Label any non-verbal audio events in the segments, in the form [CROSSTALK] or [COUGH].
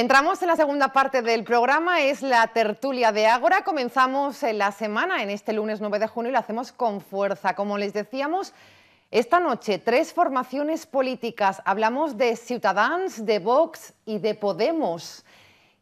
Entramos en la segunda parte del programa, es la tertulia de Ágora. Comenzamos la semana en este lunes 9 de junio y lo hacemos con fuerza. Como les decíamos, esta noche tres formaciones políticas. Hablamos de Ciudadanos, de Vox y de Podemos.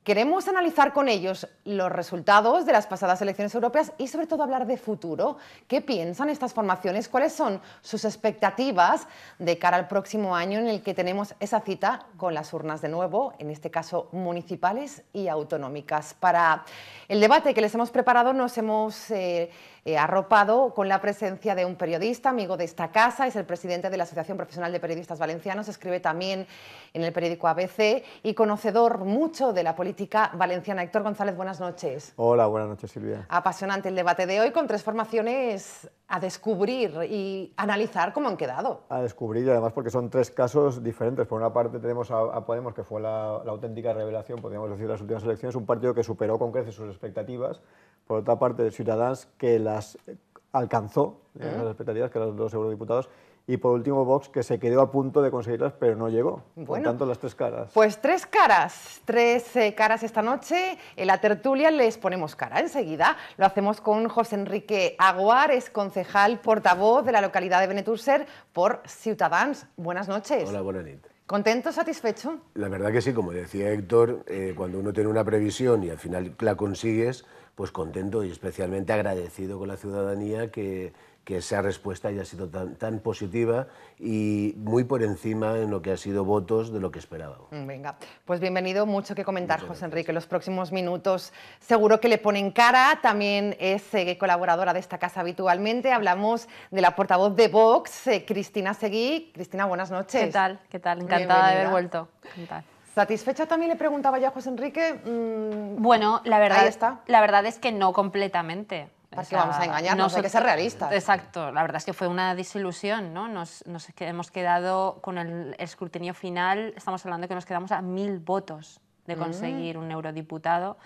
Queremos analizar con ellos los resultados de las pasadas elecciones europeas y sobre todo hablar de futuro. ¿Qué piensan estas formaciones? ¿Cuáles son sus expectativas de cara al próximo año en el que tenemos esa cita con las urnas de nuevo, en este caso municipales y autonómicas? Para el debate que les hemos preparado nos hemos... Eh, eh, arropado con la presencia de un periodista, amigo de esta casa, es el presidente de la Asociación Profesional de Periodistas Valencianos, escribe también en el periódico ABC y conocedor mucho de la política valenciana. Héctor González, buenas noches. Hola, buenas noches, Silvia. Apasionante el debate de hoy con tres formaciones a descubrir y analizar cómo han quedado. A descubrir y además porque son tres casos diferentes. Por una parte tenemos a, Podemos, que fue la, la auténtica revelación, podríamos decir, de las últimas elecciones, un partido que superó con creces sus expectativas por otra parte de Ciudadans, que las eh, alcanzó, eh, las expectativas que eran los eurodiputados, y por último Vox, que se quedó a punto de conseguirlas, pero no llegó. Bueno, tanto, las tres caras. Pues tres caras, tres eh, caras esta noche. En la tertulia les ponemos cara enseguida. Lo hacemos con José Enrique Aguar, es concejal portavoz de la localidad de Benetúser por Ciudadans. Buenas noches. Hola, buenas noches. ¿Contento, satisfecho? La verdad que sí, como decía Héctor, cuando uno tiene una previsión y al final la consigues, pues contento y especialmente agradecido con la ciudadanía que, que esa respuesta haya sido tan, tan, positiva y muy por encima en lo que ha sido votos de lo que esperábamos. Mm, venga, pues bienvenido, mucho que comentar, José Enrique. Los próximos minutos seguro que le ponen cara. También es eh, colaboradora de esta casa habitualmente. Hablamos de la portavoz de Vox, eh, Cristina Seguí. Cristina, buenas noches. ¿Qué tal? ¿Qué tal? Encantada de haber vuelto. ¿Qué tal? ¿Satisfecha también le preguntaba ya a José Enrique? Mm, bueno, la verdad, está. la verdad es que no completamente. Es que vamos a engañarnos? hay que ser realistas. Exacto, la verdad es que fue una desilusión, ¿no? Nos, hemos quedado con el escrutinio final, estamos hablando de que nos quedamos a mil votos de mm. conseguir un eurodiputado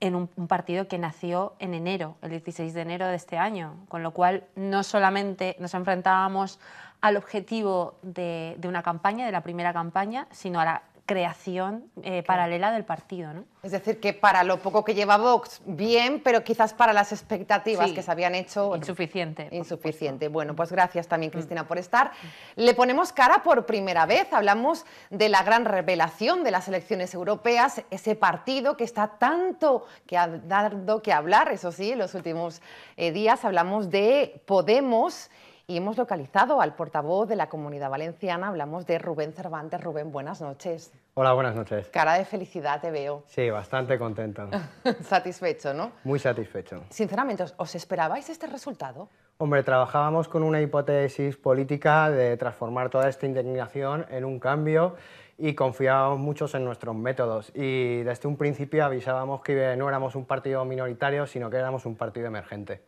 en un, partido que nació en enero, el 16 de enero de este año, con lo cual no solamente nos enfrentábamos al objetivo de, de una campaña, de la primera campaña, sino a la creación eh, paralela del partido. ¿no? Es decir, que para lo poco que lleva Vox, bien, pero quizás para las expectativas que se habían hecho... Insuficiente. Insuficiente. Bueno, pues gracias también, mm. Cristina, por estar. Le ponemos cara por primera vez. Hablamos de la gran revelación de las elecciones europeas, ese partido que está tanto que ha dado que hablar, eso sí, en los últimos eh, días. Hablamos de Podemos y hemos localizado al portavoz de la comunidad valenciana. Hablamos de Rubén Cervantes. Rubén, buenas noches. Hola, buenas noches. Cara de felicidad te veo. Sí, bastante contento. [LAUGHS] satisfecho, ¿no? Muy satisfecho. Sinceramente, ¿os esperabais este resultado? Hombre, trabajábamos con una hipótesis política de transformar toda esta indignación en un cambio y confiábamos mucho en nuestros métodos y desde un principio avisábamos que no éramos un partido minoritario, sino que éramos un partido emergente.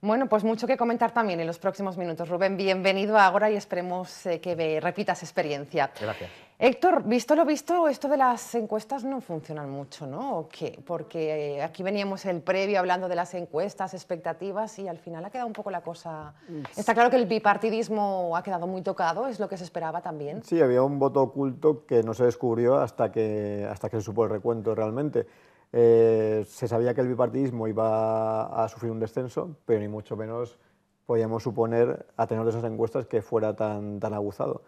Bueno, pues mucho que comentar también en los próximos minutos. Rubén, bienvenido ahora y esperemos eh, que repitas experiencia. Gracias. Héctor, visto lo visto, esto de las encuestas no funcionan mucho, ¿no? Porque eh, aquí veníamos el previo hablando de las encuestas, expectativas y al final ha quedado un poco la cosa... Está claro que el bipartidismo ha quedado muy tocado, es lo que se esperaba también. Sí, había un voto oculto que no se descubrió hasta que, hasta que se supo el recuento realmente. Eh, se sabía que el bipartidismo iba a sufrir un descenso, pero ni mucho menos podíamos suponer, a tener de esas encuestas, que fuera tan, tan aguzado.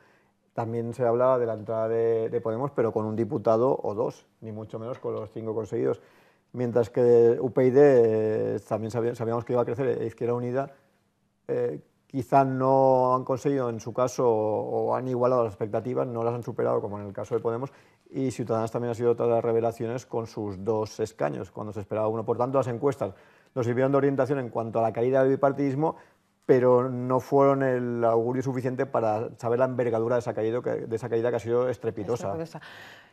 También se hablaba de la entrada de, Podemos, pero con un diputado o dos, ni mucho menos con los cinco conseguidos. Mientras que UPyD eh, también sabíamos que iba a crecer, eh, Izquierda Unida, eh, quizá no han conseguido en su caso o han igualado las expectativas, no las han superado como en el caso de Podemos, y Ciudadanos también ha sido otra de las revelaciones con sus dos escaños, cuando se esperaba uno. Por tanto, las encuestas nos sirvieron de orientación en cuanto a la caída del bipartidismo, pero no fueron el augurio suficiente para saber la envergadura de esa caída, de esa caída que ha sido estrepitosa.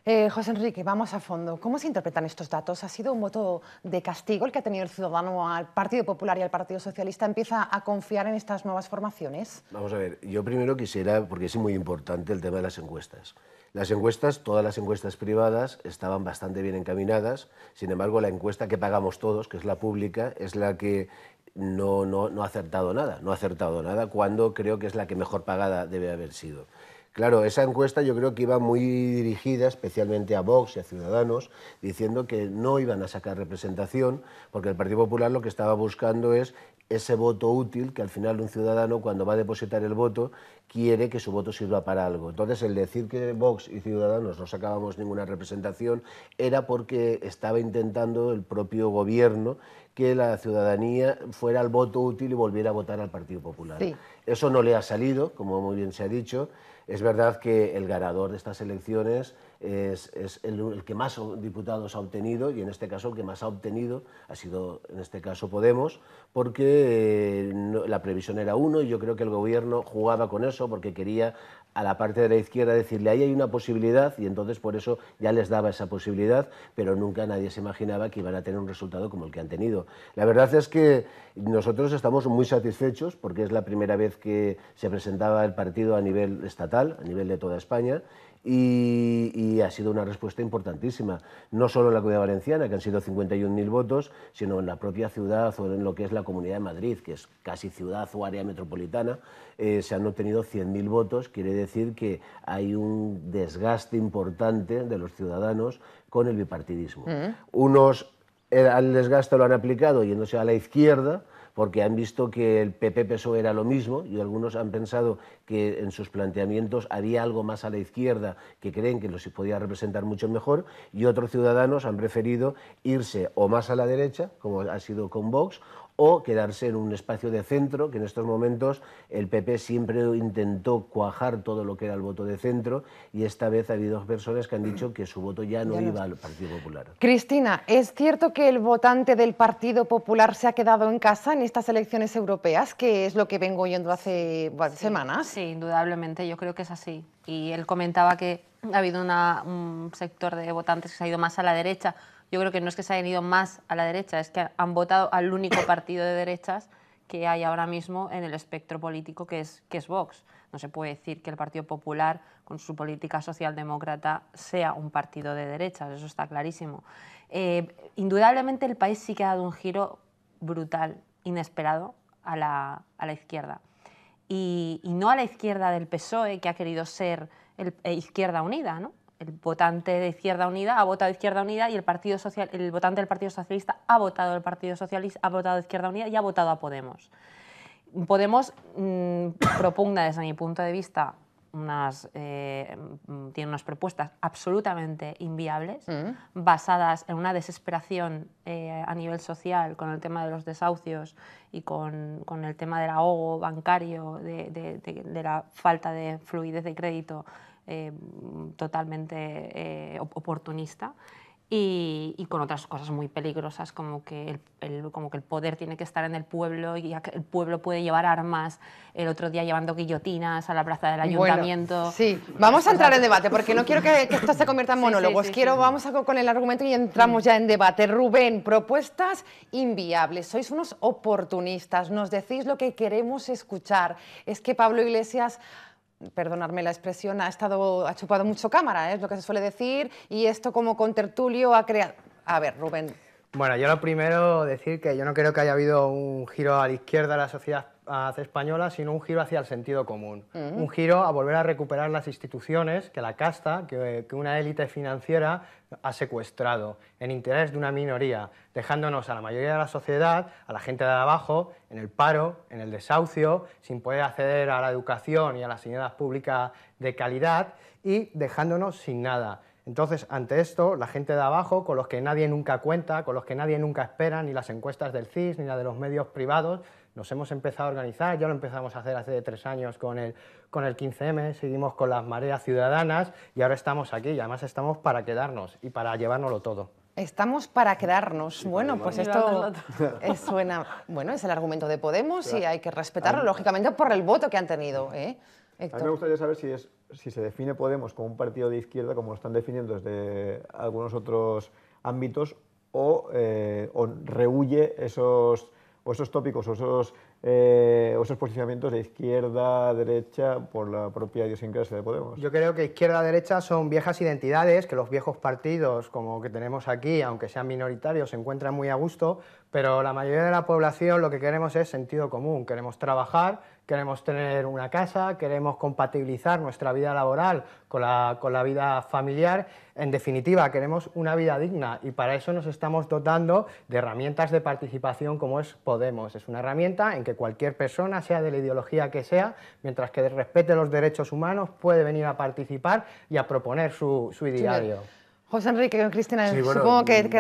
Eh, José Enrique, vamos a fondo. ¿Cómo se interpretan estos datos? ¿Ha sido un voto de castigo el que ha tenido el ciudadano al Partido Popular y al Partido Socialista? ¿Empieza a confiar en estas nuevas formaciones? Vamos a ver, yo primero quisiera, porque es muy importante el tema de las encuestas. Las encuestas, todas las encuestas privadas, estaban bastante bien encaminadas. Sin embargo, la encuesta que pagamos todos, que es la pública, es la que no, no, no ha acertado nada, no ha acertado nada cuando creo que es la que mejor pagada debe haber sido. Claro, esa encuesta yo creo que iba muy dirigida especialmente a Vox y a Ciudadanos, diciendo que no iban a sacar representación, porque el Partido Popular lo que estaba buscando es ese voto útil, que al final un ciudadano cuando va a depositar el voto quiere que su voto sirva para algo. Entonces, el decir que Vox y Ciudadanos no sacábamos ninguna representación era porque estaba intentando el propio gobierno que la ciudadanía fuera el voto útil y volviera a votar al Partido Popular. Eso no le ha salido, como muy bien se ha dicho. Es verdad que el ganador de estas elecciones es, el, que más diputados ha obtenido y en este caso el que más ha obtenido ha sido en este caso Podemos, porque eh, la previsión era uno y yo creo que el gobierno jugaba con eso porque quería a la parte de la izquierda decirle ahí hay una posibilidad y entonces por eso ya les daba esa posibilidad, pero nunca nadie se imaginaba que iban a tener un resultado como el que han tenido. La verdad es que nosotros estamos muy satisfechos porque es la primera vez que se presentaba el partido a nivel estatal, a nivel de toda España y, ha sido una respuesta importantísima, no solo en la Comunidad Valenciana, que han sido 51.000 votos, sino en la propia ciudad o en lo que es la Comunidad de Madrid, que es casi ciudad o área metropolitana, eh, se han obtenido 100.000 votos, quiere decir que hay un desgaste importante de los ciudadanos con el bipartidismo. Mm. Unos eh, al desgaste lo han aplicado yéndose a la izquierda, porque han visto que el PP-PSOE era lo mismo y algunos han pensado que en sus planteamientos haría algo más a la izquierda que creen que los podía representar mucho mejor y otros ciudadanos han preferido irse o más a la derecha, como ha sido con Vox, o quedarse en un espacio de centro, que en estos momentos el PP siempre intentó cuajar todo lo que era el voto de centro y esta vez ha habido dos personas que han dicho que su voto ya no, iba al Partido Popular. Cristina, ¿es cierto que el votante del Partido Popular se ha quedado en casa en estas elecciones europeas, que es lo que vengo oyendo hace semanas? Sí, indudablemente, yo creo que es así. Y él comentaba que ha habido un sector de votantes que se ha ido más a la derecha yo creo que no es que se hayan ido más a la derecha, es que han votado al único [COUGHS] partido de derechas que hay ahora mismo en el espectro político que es, que es Vox. No se puede decir que el Partido Popular, con su política socialdemócrata, sea un partido de derechas, eso está clarísimo. Eh, indudablemente el país sí que ha dado un giro brutal, inesperado, a la, izquierda. Y, no a la izquierda del PSOE, que ha querido ser eh, Izquierda Unida, ¿no? el votante de Izquierda Unida ha votado Izquierda Unida y el Partido Social, el votante del Partido Socialista ha votado el Partido Socialista, ha votado Izquierda Unida y ha votado a Podemos. Podemos mm, [COUGHS] propugna, desde mi punto de vista, unas, eh, tiene unas propuestas absolutamente inviables, mm. basadas en una desesperación eh, a nivel social con el tema de los desahucios y con, el tema del ahogo bancario, de la falta de fluidez de crédito Em, totalmente eh, oportunista. Y, con otras cosas muy peligrosas, como que el, como que el poder tiene que estar en el pueblo y el pueblo puede llevar armas, el otro día llevando guillotinas a la plaza del ayuntamiento. sí, vamos a entrar en debate, porque no quiero que, esto se convierta en [LAUGHS] monólogos, quiero, vamos con el argumento y entramos ya en debate. Rubén, propuestas inviables, sois unos oportunistas, nos decís lo que queremos escuchar. Es que Pablo Iglesias perdonarme la expresión, ha, estado, ha chupado mucho cámara, ¿eh? es lo que se suele decir, y esto como con tertulio ha creado... A ver, Rubén. Bueno, yo lo primero decir que yo no creo que haya habido un giro a la izquierda de la sociedad española, sino un giro hacia el sentido común, un giro a volver a recuperar las instituciones que la casta, que, una élite financiera ha secuestrado en interés de una minoría, dejándonos a la mayoría de la sociedad, a la gente de abajo, en el paro, en el desahucio, sin poder acceder a la educación y a las sanidad públicas de calidad y dejándonos sin nada. Entonces, ante esto, la gente de abajo, con los que nadie nunca cuenta, con los que nadie nunca espera, ni las encuestas del CIS, ni las de los medios privados, nos hemos empezado a organizar, ya lo empezamos a hacer hace tres años con el, con el 15M, seguimos con las mareas ciudadanas y ahora estamos aquí y además estamos para quedarnos y para llevárnoslo todo. Estamos para quedarnos. bueno, pues esto [LAUGHS] es, suena... Bueno, es el argumento de Podemos y hay que respetarlo, lógicamente, por el voto que han tenido. ¿eh? A mí me gustaría saber si, es, si se define Podemos como un partido de izquierda, como lo están definiendo desde algunos otros ámbitos, o, eh, o rehuye esos o esos tópicos eh, o esos, posicionamientos de izquierda, derecha, por la propia idiosincrasia de Podemos? Yo creo que izquierda, derecha son viejas identidades que los viejos partidos, como que tenemos aquí, aunque sean minoritarios, se encuentran muy a gusto, pero la mayoría de la población lo que queremos es sentido común, queremos trabajar, queremos tener una casa, queremos compatibilizar nuestra vida laboral con la, con la vida familiar, en definitiva queremos una vida digna y para eso nos estamos dotando de herramientas de participación como es Podemos. Es una herramienta en que cualquier persona, sea de la ideología que sea, mientras que respete los derechos humanos, puede venir a participar y a proponer su, su ideario. José Enrique, Cristina, supongo que, que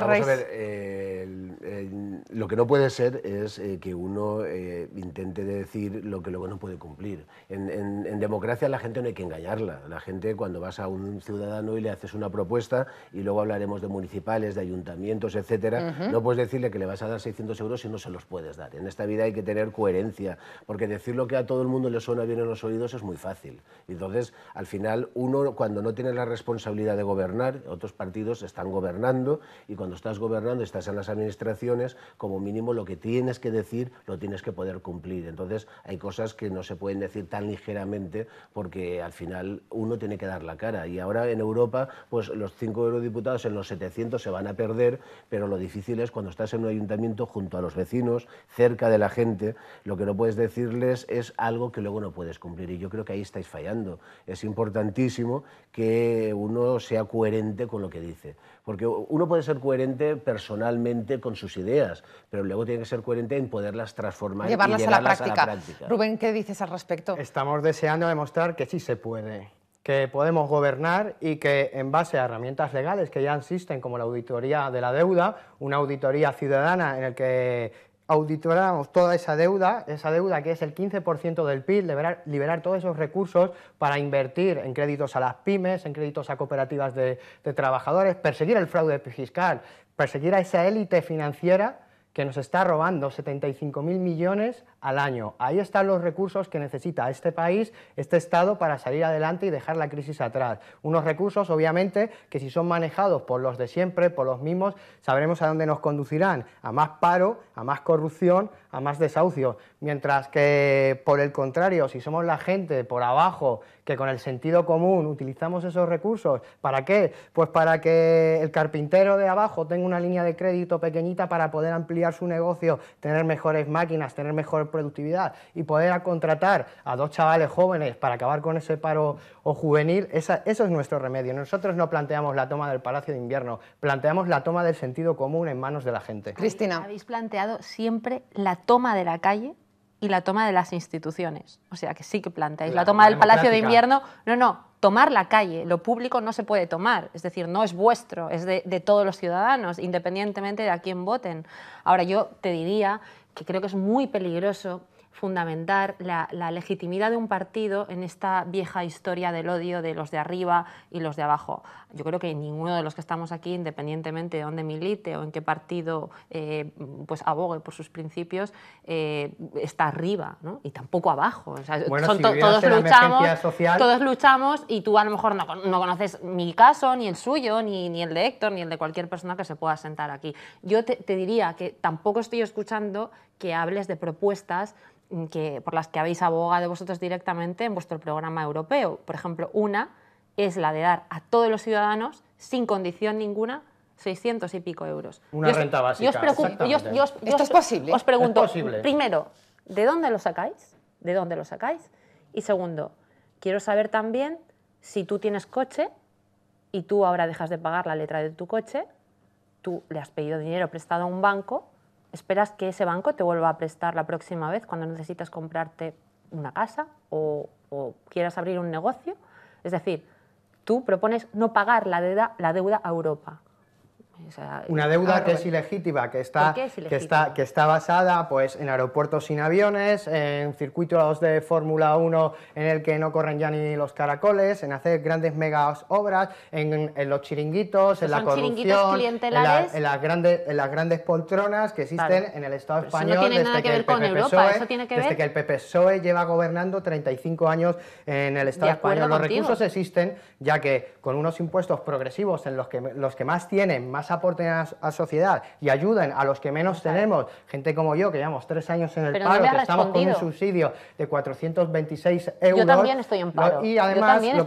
eh, lo que no puede ser es eh, que uno eh, intente decir lo que luego no puede cumplir. En, democracia la gente no hay que engañarla. La gente cuando vas a un ciudadano y le haces una propuesta y luego hablaremos de municipales, de ayuntamientos, etcétera, no puedes decirle que le vas a dar 600 euros si no se los puedes dar. En esta vida hay que tener coherencia, porque decir lo que a todo el mundo le suena bien en los oídos es muy fácil. Entonces, al final, uno cuando no tiene la responsabilidad de gobernar, otros partidos están gobernando y cuando estás gobernando estás en las administraciones como mínimo lo que tienes que decir lo tienes que poder cumplir. Entonces hay cosas que no se pueden decir tan ligeramente porque al final uno tiene que dar la cara. Y ahora en Europa, pues los cinco eurodiputados en los 700 se van a perder, pero lo difícil es cuando estás en un ayuntamiento junto a los vecinos, cerca de la gente, lo que no puedes decirles es algo que luego no puedes cumplir. Y yo creo que ahí estáis fallando. Es importantísimo que uno sea coherente con lo que dice. Porque uno puede ser coherente personalmente con sus ideas, pero luego tiene que ser coherente en poderlas transformar y llevarlas la, a la, práctica. Rubén, ¿qué dices al respecto? Estamos deseando demostrar que sí se puede, que podemos gobernar y que en base a herramientas legales que ya existen, como la auditoría de la deuda, una auditoría ciudadana en la que auditoramos toda esa deuda, esa deuda que es el 15% del PIB, liberar, liberar, todos esos recursos para invertir en créditos a las pymes, en créditos a cooperativas de, de trabajadores, perseguir el fraude fiscal, perseguir a esa élite financiera que nos está robando 75.000 millones al año. Ahí están los recursos que necesita este país, este Estado, para salir adelante y dejar la crisis atrás. Unos recursos, obviamente, que si son manejados por los de siempre, por los mismos, sabremos a dónde nos conducirán, a más paro, a más corrupción, a más desahucio. Mientras que, por el contrario, si somos la gente por abajo, que con el sentido común utilizamos esos recursos, ¿para qué? Pues para que el carpintero de abajo tenga una línea de crédito pequeñita para poder ampliar su negocio, tener mejores máquinas, tener mejor productividad y poder contratar a dos chavales jóvenes para acabar con ese paro o juvenil, eso es nuestro remedio. Nosotros no planteamos la toma del Palacio de Invierno, planteamos la toma del sentido común en manos de la gente. Cristina. Habéis planteado siempre la toma de la calle y la toma de las instituciones. O sea, que sí que planteáis. La, toma, del Palacio de Invierno, no, no, tomar la calle, lo público no se puede tomar, es decir, no es vuestro, es de, de, todos los ciudadanos, independientemente de a quién voten. Ahora yo te diría que creo que es muy peligroso fundamentar la, legitimidad de un partido en esta vieja historia del odio de los de arriba y los de abajo. Yo creo que ninguno de los que estamos aquí, independientemente de dónde milite o en qué partido eh, pues abogue por sus principios, eh, está arriba y tampoco abajo. todos, luchamos, todos luchamos y tú a lo mejor no, conoces mi caso, ni el suyo, ni, ni, el de Héctor, ni el de cualquier persona que se pueda sentar aquí. Yo te diría que tampoco estoy escuchando que hables de propuestas mm, que, por las que habéis abogado vosotros directamente en vuestro programa europeo. Por ejemplo, una es la de dar a todos los ciudadanos, sin condición ninguna, 600 y pico euros. Una renta básica. Esto es posible. Os pregunto, posible. primero, ¿de dónde lo sacáis? ¿De dónde lo sacáis? Y segundo, quiero saber también si tú tienes coche y tú ahora dejas de pagar la letra de tu coche, tú le has pedido dinero prestado a un banco esperas que ese banco te vuelva a prestar la próxima vez cuando necesitas comprarte una casa o, quieras abrir un negocio. Es decir, tú propones no pagar la la deuda a Europa una eh, deuda que es ilegítima, que está, Que, está, que está basada pues, en aeropuertos sin aviones, en circuitos de Fórmula 1 en el que no corren ya ni los caracoles, en hacer grandes megas obras, en, los chiringuitos, en la corrupción, en, las grandes, las grandes poltronas que existen en el Estado español. no tiene desde nada que, ver con Europa, Desde que el PPSOE lleva gobernando 35 años en el Estado español. Los recursos existen, ya que con unos impuestos progresivos en los que los que más tienen, más aporten a la sociedad y ayuden a los que menos tenemos, gente como yo, que llevamos tres años en el paro, que estamos con un subsidio de 426 euros. Yo también estoy en paro. y además, lo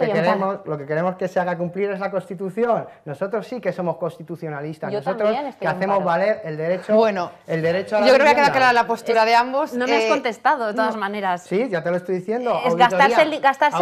que, queremos, que se haga cumplir es la Constitución. Nosotros sí que somos constitucionalistas. Nosotros que hacemos valer el derecho, el derecho a la Yo creo que ha clara la postura de ambos. No me has eh, contestado, de todas maneras. Sí, ya te lo estoy diciendo. Es gastarse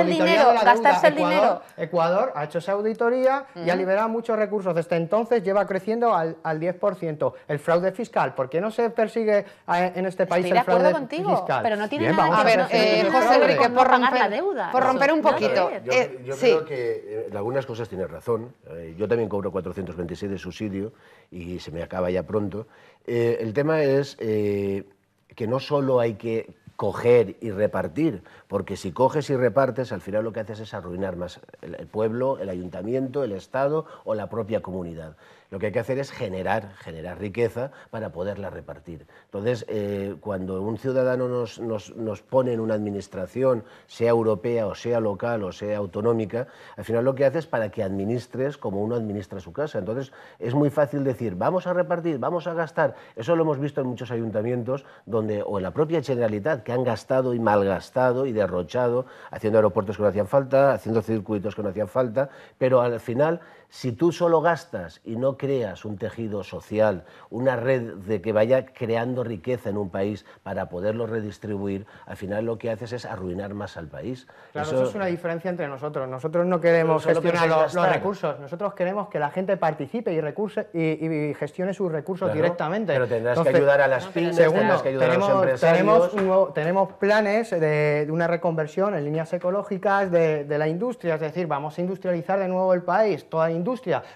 el, dinero. Ecuador, ha hecho esa auditoría y ha liberado muchos recursos. Desde entonces lleva creciendo al, 10%. El fraude fiscal, ¿por qué no se persigue eh, en este país el fraude fiscal? Pero no tiene nada a ver, José por romper la deuda. Por romper un poquito. Yo, creo eh, que eh, algunas cosas tienes razón. yo también cobro 426 de subsidio y se me acaba ya pronto. el tema es que no solo hay que coger y repartir, porque si coges y repartes, al final lo que haces es arruinar más el pueblo, el ayuntamiento, el Estado o la propia comunidad. Lo que hay que hacer es generar, generar riqueza para poderla repartir. Entonces, eh, cuando un ciudadano nos, nos, pone en una administración, sea europea o sea local o sea autonómica, al final lo que hace es para que administres como uno administra su casa. Entonces, es muy fácil decir, vamos a repartir, vamos a gastar. Eso lo hemos visto en muchos ayuntamientos donde, o en la propia generalidad han gastado y malgastado y derrochado, haciendo aeropuertos que no hacían falta, haciendo circuitos que no hacían falta, pero al final si tú solo gastas y no creas un tejido social, una red de que vaya creando riqueza en un país para poderlo redistribuir, al final lo que haces es arruinar más al país. Claro, eso, es una diferencia entre nosotros. Nosotros no queremos gestionar los, recursos, nosotros queremos que la gente participe y, recurse, y, gestione sus recursos directamente. Pero tendrás que ayudar a las pymes, tendrás que ayudar tenemos, a los empresarios. Tenemos, planes de, una reconversión en líneas ecológicas de, la industria, es decir, vamos a industrializar de nuevo el país, toda la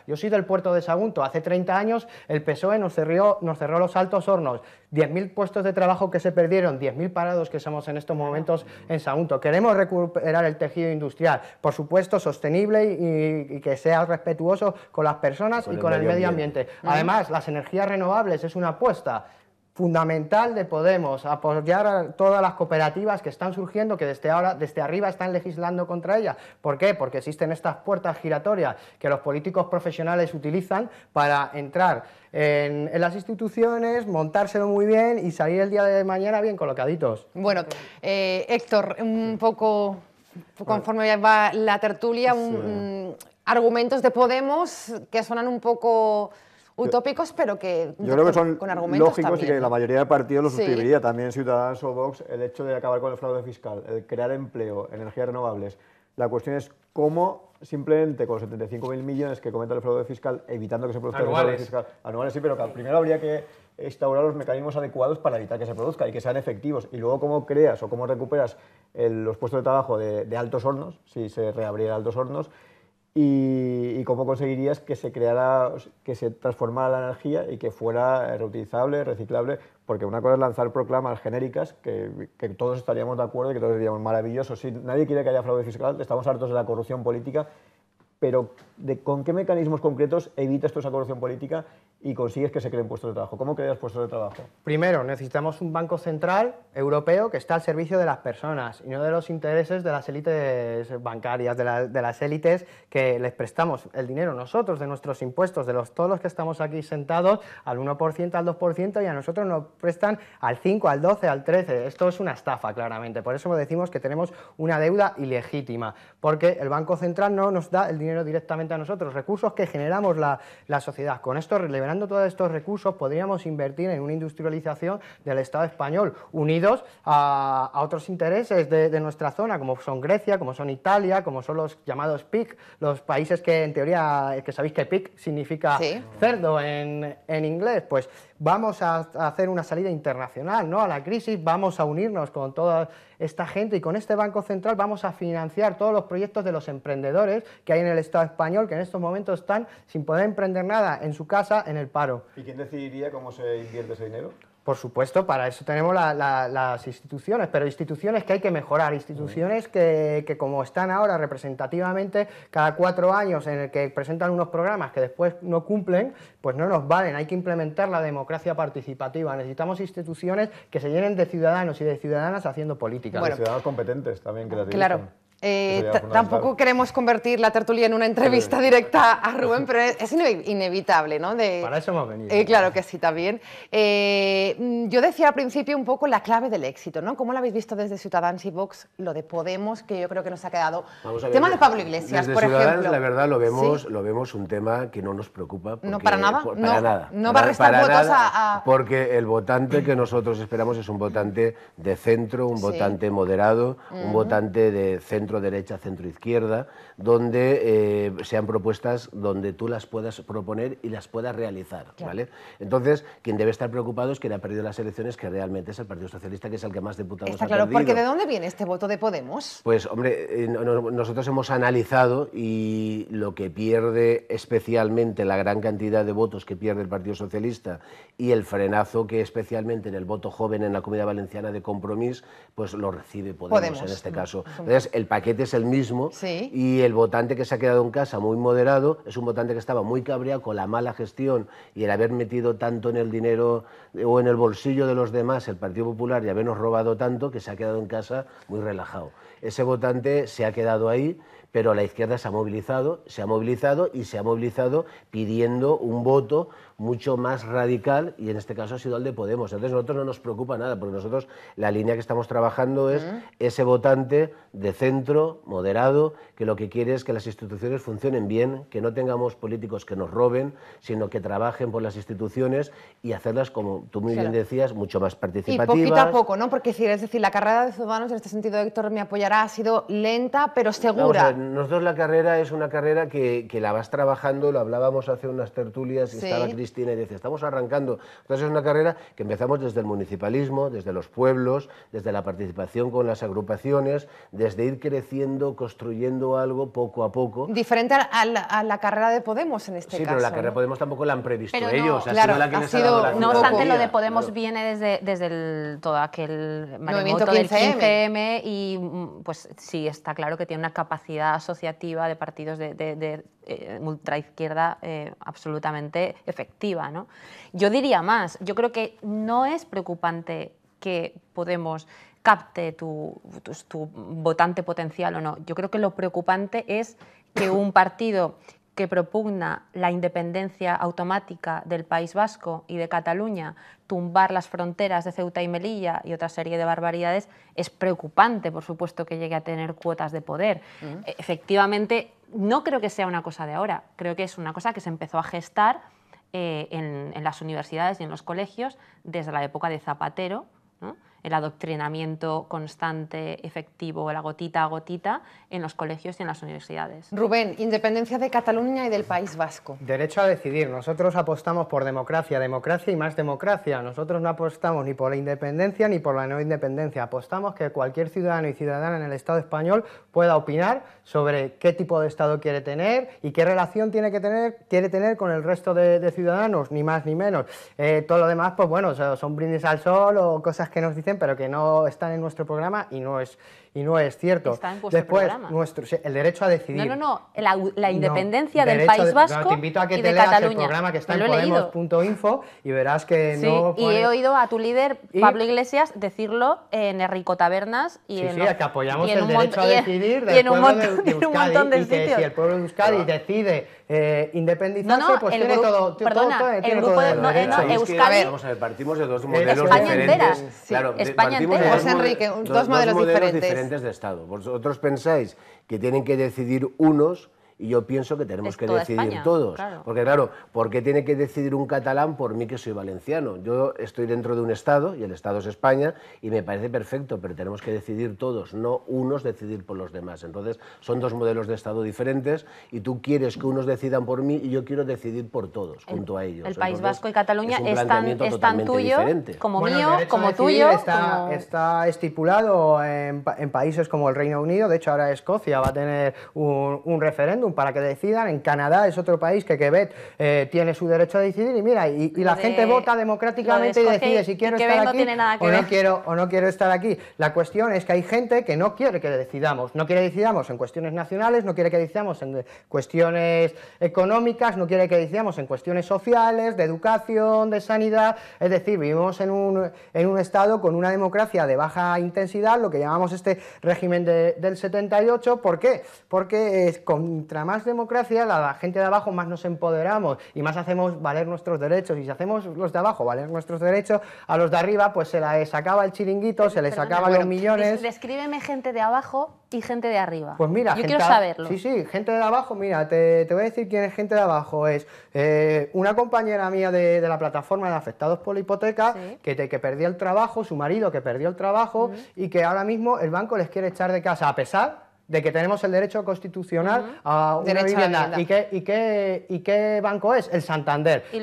yo soy del puerto de Sagunto. Hace 30 años el PSOE nos cerró, los altos hornos. 10.000 puestos de trabajo que se perdieron, 10.000 parados que somos en estos momentos en Sagunto. Queremos recuperar el tejido industrial, por supuesto, sostenible y, que sea respetuoso con las personas y con el medio ambiente. Además, las energías renovables es una apuesta fundamental de Podemos, apoyar a todas las cooperativas que están surgiendo, que desde ahora, desde arriba están legislando contra ellas. ¿Por qué? Porque existen estas puertas giratorias que los políticos profesionales utilizan para entrar en, las instituciones, montárselo muy bien y salir el día de mañana bien colocaditos. Bueno, eh, Héctor, un poco conforme va la tertulia, argumentos de Podemos que sonan un poco utópicos, pero que, yo creo que son con lógicos y que la mayoría de partidos lo suscribiría. También Ciudadanos o Vox, el hecho de acabar con el fraude fiscal, el crear empleo, energías renovables. La cuestión es cómo simplemente con los 75.000 millones que comenta el fraude fiscal, evitando que se produzca el fraude fiscal anuales, sí, pero que primero habría que instaurar los mecanismos adecuados para evitar que se produzca y que sean efectivos. Y luego cómo creas o cómo recuperas los puestos de trabajo de, altos hornos, si se reabriera altos hornos, y, cómo conseguirías que se creara, que se transformara la energía y que fuera reutilizable, reciclable, porque una cosa es lanzar proclamas genéricas que, todos estaríamos de acuerdo y que todos diríamos maravilloso, nadie quiere que haya fraude fiscal, estamos hartos de la corrupción política, pero ¿con qué mecanismos concretos evitas tú esa corrupción política y consigues que se creen puestos de trabajo. ¿Cómo creas puestos de trabajo? Primero, necesitamos un banco central europeo que esté al servicio de las personas y no de los intereses de las élites bancarias, de, las élites que les prestamos el dinero nosotros, de nuestros impuestos, de los, todos los que estamos aquí sentados, al 1%, al 2% y a nosotros nos prestan al 5, al 12, al 13. Esto es una estafa, claramente. Por eso decimos que tenemos una deuda ilegítima, porque el Banco Central no nos da el dinero directamente a nosotros, recursos que generamos la, la sociedad. Con esto, relevante todos estos recursos podríamos invertir en una industrialización del Estado español, unidos a, otros intereses de, nuestra zona, como son Grecia, como son Italia, como son los llamados PIC, los países que en teoría, que sabéis que PIC significa cerdo en, en inglés, pues vamos a hacer una salida internacional ¿no? a la crisis, vamos a unirnos con toda esta gente y con este Banco Central vamos a financiar todos los proyectos de los emprendedores que hay en el Estado español, que en estos momentos están sin poder emprender nada en su casa, en el paro. ¿Y quién decidiría cómo se invierte ese dinero? Por supuesto, para eso tenemos las instituciones, pero instituciones que hay que mejorar, instituciones que, que, como están ahora representativamente cada cuatro años en el que presentan unos programas que después no cumplen, pues no nos valen, hay que implementar la democracia participativa, necesitamos instituciones que se llenen de ciudadanos y de ciudadanas haciendo política. Bueno, de ciudadanos competentes también, que Claro. Eh, tampoco queremos convertir la tertulia en una entrevista directa a [LAUGHS] Rubén, pero es inevitable, ¿no? Para eso hemos venido. Eh, claro que sí, también. Eh, mm, yo decía al principio un poco la clave del éxito, ¿no? ¿Cómo lo habéis visto desde Ciudadanos y Vox, lo de Podemos, que yo creo que nos ha quedado? El tema de Pablo Iglesias, por ejemplo. la verdad, lo vemos, lo vemos un tema que no nos preocupa. ¿No para nada? no, va a restar votos a, Porque el votante que nosotros esperamos es un votante de centro, un votante moderado, un votante de centro derecha centro-izquierda, donde eh, sean propuestas donde tú las puedas proponer y las puedas realizar. ¿vale? Entonces, quien debe estar preocupado es quien ha perdido las elecciones, que realmente es el Partido Socialista, que es el que más diputados Está claro, porque ¿de dónde viene este voto de Podemos? Pues, hombre, eh, nosotros hemos analizado y lo que pierde especialmente la gran cantidad de votos que pierde el Partido Socialista y el frenazo que especialmente en el voto joven en la Comunidad Valenciana de Compromís, pues lo recibe Podemos, Podemos. en este caso. Entonces, el paquete es el mismo y el votante que se ha quedado en casa muy moderado es un votante que estaba muy cabreado con la mala gestión y el haber metido tanto en el dinero o en el bolsillo de los demás el Partido Popular y habernos robado tanto que se ha quedado en casa muy relajado. Ese votante se ha quedado ahí pero la izquierda se ha movilizado, se ha movilizado y se ha movilizado pidiendo un voto mucho más radical y en este caso ha sido el de Podemos. Entonces nosotros no nos preocupa nada, porque nosotros la línea que estamos trabajando es ese votante de centro, moderado, que lo que quiere es que las instituciones funcionen bien, que no tengamos políticos que nos roben, sino que trabajen por las instituciones y hacerlas, como tú muy bien decías, mucho más participativas. Y poquito a poco, ¿no? Porque es decir, la carrera de Ciudadanos, en este sentido Héctor me apoyará, ha sido lenta pero segura. nosotros la carrera es una carrera que, que la vas trabajando, lo hablábamos hace unas tertulias y sí. estaba tiene, y estamos arrancando. Entonces es una carrera que empezamos desde el municipalismo, desde los pueblos, desde la participación con las agrupaciones, desde ir creciendo, construyendo algo poco a poco. Diferente a la, carrera de Podemos en este caso. Sí, pero la carrera de Podemos tampoco la han previsto ellos. No, obstante, lo de Podemos viene desde, desde todo aquel movimiento del 15 y mm, pues sí, está claro que tiene una capacidad asociativa de partidos de eh, ultraizquierda eh, absolutamente efectiva. Yo diría más, yo creo que no es preocupante que Podemos capte tu, votante potencial o no. Yo creo que lo preocupante es que un partido que propugna la independencia automática del País Vasco y de Cataluña, tumbar las fronteras de Ceuta y Melilla y otra serie de barbaridades, es preocupante, por supuesto, que llegue a tener cuotas de poder. Mm. E, efectivamente, no creo que sea una cosa de ahora, creo que es una cosa que se empezó a gestar eh, en, las universidades y en los colegios desde la época de Zapatero el adoctrinamiento constante, efectivo, la gotita a gotita en los colegios y en las universidades. Rubén, independencia de Cataluña y del País Vasco. Derecho a decidir. Nosotros apostamos por democracia, democracia y más democracia. Nosotros no apostamos ni por la independencia ni por la no independencia. Apostamos que cualquier ciudadano y ciudadana en el Estado español pueda opinar sobre qué tipo de Estado quiere tener y qué relación tiene que tener, quiere tener con el resto de, ciudadanos, ni más ni menos. Eh, todo lo demás, pues bueno, son brindis al sol o cosas que nos dicen pero que no están en nuestro programa y no es y no es cierto. Está en Después, nuestro, el derecho a decidir. No, no, no, la, independencia del País Vasco. no, te invito a que te leas el programa que está en podemos.info y verás que no. Sí, Y he oído a tu líder, Pablo Iglesias, decirlo en Enrico Tabernas y sí, en. Sí, los... que apoyamos el derecho a decidir del y en un montón, de, Un montón de sitios. si el pueblo de Euskadi decide eh, independizarse, no, no, pues tiene todo, perdona, todo, todo, el grupo de, de Euskadi. vamos a ver, partimos de dos modelos España diferentes. Entera, sí, claro, España entera. De, José Enrique, dos, modelos, diferentes de Estado. Vosotros pensáis que tienen que decidir unos y yo pienso que tenemos que decidir todos. Porque claro, ¿por qué tiene que decidir un catalán por mí que soy valenciano? Yo estoy dentro de un Estado, y el Estado es España, y me parece perfecto, pero tenemos que decidir todos, no unos decidir por los demás. Entonces, son dos modelos de Estado diferentes, y tú quieres que unos decidan por mí y yo quiero decidir por todos, junto a ellos. El País Vasco y Cataluña están, están tuyo, como mío, como tuyo. Está, está estipulado en, países como el Reino Unido, de hecho ahora Escocia va a tener un referéndum para que decidan. En Canadá es otro país que Quebec eh, tiene su derecho a decidir y mira, y, la gente vota democráticamente y decide si quiero estar aquí o, no quiero, o no quiero estar aquí. La cuestión es que hay gente que no quiere que decidamos. No quiere que decidamos en cuestiones nacionales, no quiere que decidamos en cuestiones económicas, no quiere que decidamos en cuestiones sociales, de educación, de sanidad. Es decir, vivimos en un, en un Estado con una democracia de baja intensidad, lo que llamamos este régimen del 78. ¿Por qué? Porque es contra más democracia, la gente de abajo más nos empoderamos y más hacemos valer nuestros derechos. Y si hacemos los de abajo valer nuestros derechos, a los de arriba pues se les sacaba el chiringuito, se les sacaba los millones. Descríbeme gente de abajo y gente de arriba. Pues mira, yo quiero saberlo. Sí, sí, gente de abajo, mira, te, voy a decir quién es gente de abajo. Es eh, una compañera mía de, la plataforma de afectados por la hipoteca que, te, que perdió el trabajo, su marido que perdió el trabajo mm. y que ahora mismo el banco les quiere echar de casa, a pesar de que tenemos el derecho constitucional a una vivienda. ¿Y, qué, banco es? El Santander. ¿Y,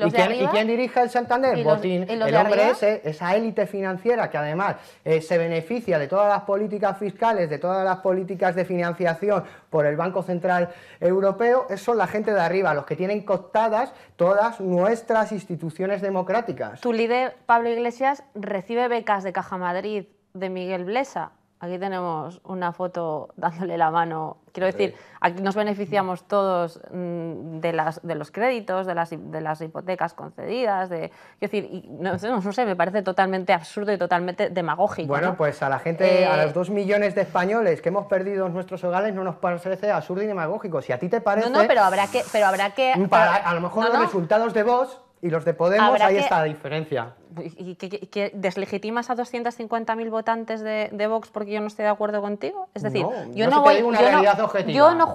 quién, dirige el Santander? el hombre ese, esa élite financiera que además eh, se beneficia de todas las políticas fiscales, de todas las políticas de financiación por el Banco Central Europeo, son la gente de arriba, los que tienen coctadas todas nuestras instituciones democráticas. Tu líder, Pablo Iglesias, recibe becas de Caja Madrid de Miguel Blesa Aquí tenemos una foto dándole la mano. Quiero decir, aquí nos beneficiamos todos mm, de, las, de los créditos, de las, de las hipotecas concedidas. De, quiero decir, no, sé, me parece totalmente absurdo y totalmente demagógico. Bueno, pues a la gente, a eh, los dos millones de españoles que hemos perdido nuestros hogares, no nos parece absurdo y demagógico. Si a ti te parece. No, no, pero habrá que. Pero habrá que eh, a lo mejor los resultados de vos y los de Podemos, ahí está la diferencia. ¿Y que, deslegitimas a 250.000 votantes de, Vox porque yo no estoy de acuerdo contigo? Es decir, yo, no, yo, no,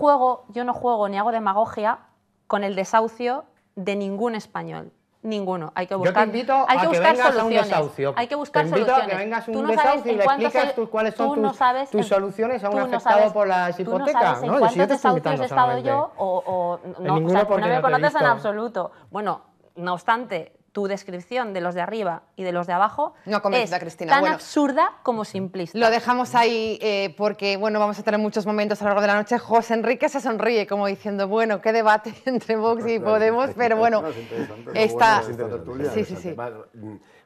juego, yo no juego ni hago demagogia con el desahucio de ningún español. Ninguno. Hay que buscar, Yo buscar soluciones. Hay que buscar te invito soluciones. A que vengas un tú no sabes y le explicas cuáles son tus, soluciones a un por Tú no, sabes En cuántos desahucios he estado yo o, no, no me conoces en absoluto. Bueno, no obstante, tu descripción de los de arriba y de los de abajo es tan absurda como simplista. Lo dejamos ahí eh, porque bueno, vamos a tener muchos momentos a lo largo de la noche. José Enrique se sonríe como diciendo, bueno, qué debate [LAUGHS] entre Vox y Podemos, pero bueno, está... Sí, sí, sí.